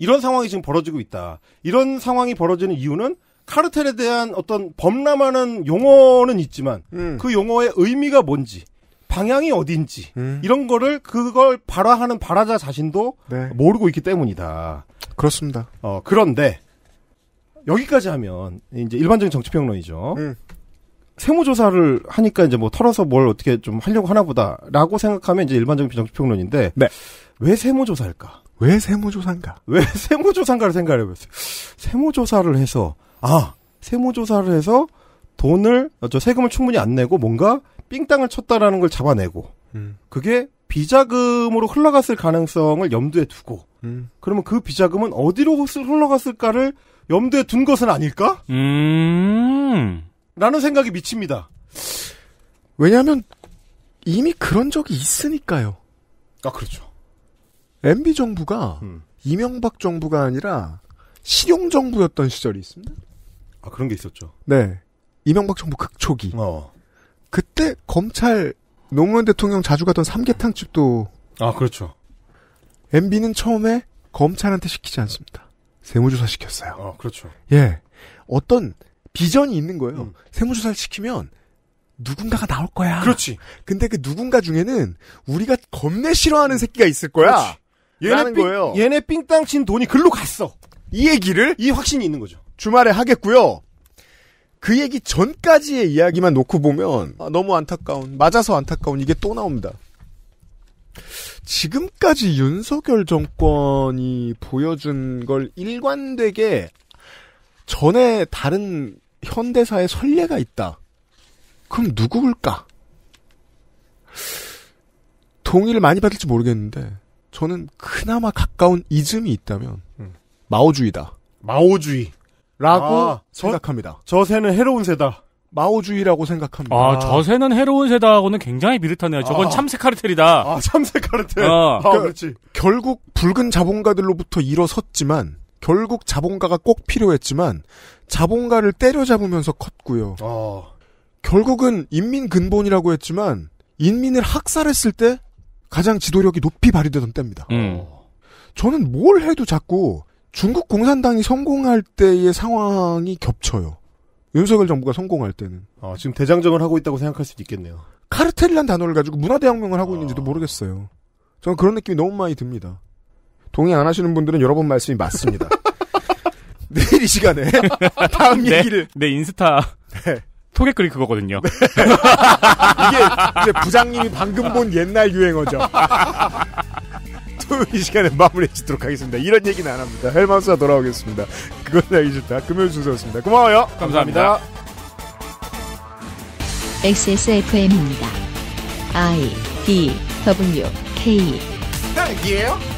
이런 상황이 지금 벌어지고 있다. 이런 상황이 벌어지는 이유는 카르텔에 대한 어떤 범람하는 용어는 있지만 음. 그 용어의 의미가 뭔지 방향이 어딘지 음. 이런 거를 그걸 발화하는 발화자 자신도 네. 모르고 있기 때문이다. 그렇습니다. 어, 그런데 여기까지 하면 이제 일반적인 정치평론이죠. 음. 세무조사를 하니까 이제 뭐 털어서 뭘 어떻게 좀 하려고 하나보다라고 생각하면 이제 일반적인 정치평론인데 네. 왜 세무조사일까? 왜 세무조사인가? 왜 세무조사인가를 생각해봤어요. 세무조사를 해서 아 세무조사를 해서 돈을 저 세금을 충분히 안 내고 뭔가 삥땅을 쳤다라는 걸 잡아내고 음. 그게 비자금으로 흘러갔을 가능성을 염두에 두고 음. 그러면 그 비자금은 어디로 흘러갔을까를 염두에 둔 것은 아닐까? 음. 라는 생각이 미칩니다. 왜냐하면 이미 그런 적이 있으니까요. 아 그렇죠. MB 정부가 음. 이명박 정부가 아니라 실용 정부였던 시절이 있습니다. 아 그런 게 있었죠. 네, 이명박 정부 극초기. 어. 그때 검찰 노무현 대통령 자주 가던 삼계탕 집도 아 그렇죠. MB는 처음에 검찰한테 시키지 않습니다. 세무조사 시켰어요. 아 그렇죠. 예, 어떤 비전이 있는 거예요. 음. 세무조사를 시키면 누군가가 나올 거야. 그렇지. 근데 그 누군가 중에는 우리가 겁내 싫어하는 음. 새끼가 있을 거야. 얘네 삥, 거예요. 얘네 삥땅 친 돈이 글로 갔어. 이 얘기를 이 확신이 있는 거죠. 주말에 하겠고요. 그 얘기 전까지의 이야기만 놓고 보면 아, 너무 안타까운 맞아서 안타까운 이게 또 나옵니다. 지금까지 윤석열 정권이 보여준 걸 일관되게 전에 다른 현대사의 선례가 있다. 그럼 누구일까? 동의를 많이 받을지 모르겠는데 저는 그나마 가까운 이즘이 있다면 음. 마오주의다. 마오주의. 라고 아, 생각합니다. 저, 새는 해로운 새다. 마오주의라고 생각합니다. 아, 저새는 해로운 새다하고는 굉장히 비슷하네요. 저건 아, 참새 카르텔이다. 아, 참새 카르텔. 어. 아, 그러니까 그렇지. 결국 붉은 자본가들로부터 일어섰지만 결국 자본가가 꼭 필요했지만 자본가를 때려잡으면서 컸고요. 아. 결국은 인민 근본이라고 했지만 인민을 학살했을 때 가장 지도력이 높이 발휘되던 때입니다. 음. 아. 저는 뭘 해도 자꾸 중국 공산당이 성공할 때의 상황이 겹쳐요. 윤석열 정부가 성공할 때는. 아, 지금 대장정을 하고 있다고 생각할 수도 있겠네요. 카르텔이란 단어를 가지고 문화대혁명을 하고 아... 있는지도 모르겠어요. 저는 그런 느낌이 너무 많이 듭니다. 동의 안 하시는 분들은 여러분 말씀이 맞습니다. 내일 이 시간에 다음 네, 얘기를 내 네, 인스타 네. 토개글이 그거거든요. 네. 이게 부장님이 방금 본 옛날 유행어죠. 이 시간에 마무리해 주도록 하겠습니다. 이런 얘기는 안 합니다. 헬마우스가 돌아오겠습니다. 그건 알기 싫다. 금요일 순서였습니다. 고마워요. 감사합니다. 감사합니다. XSFM입니다. I D W K 딱이에요? 네,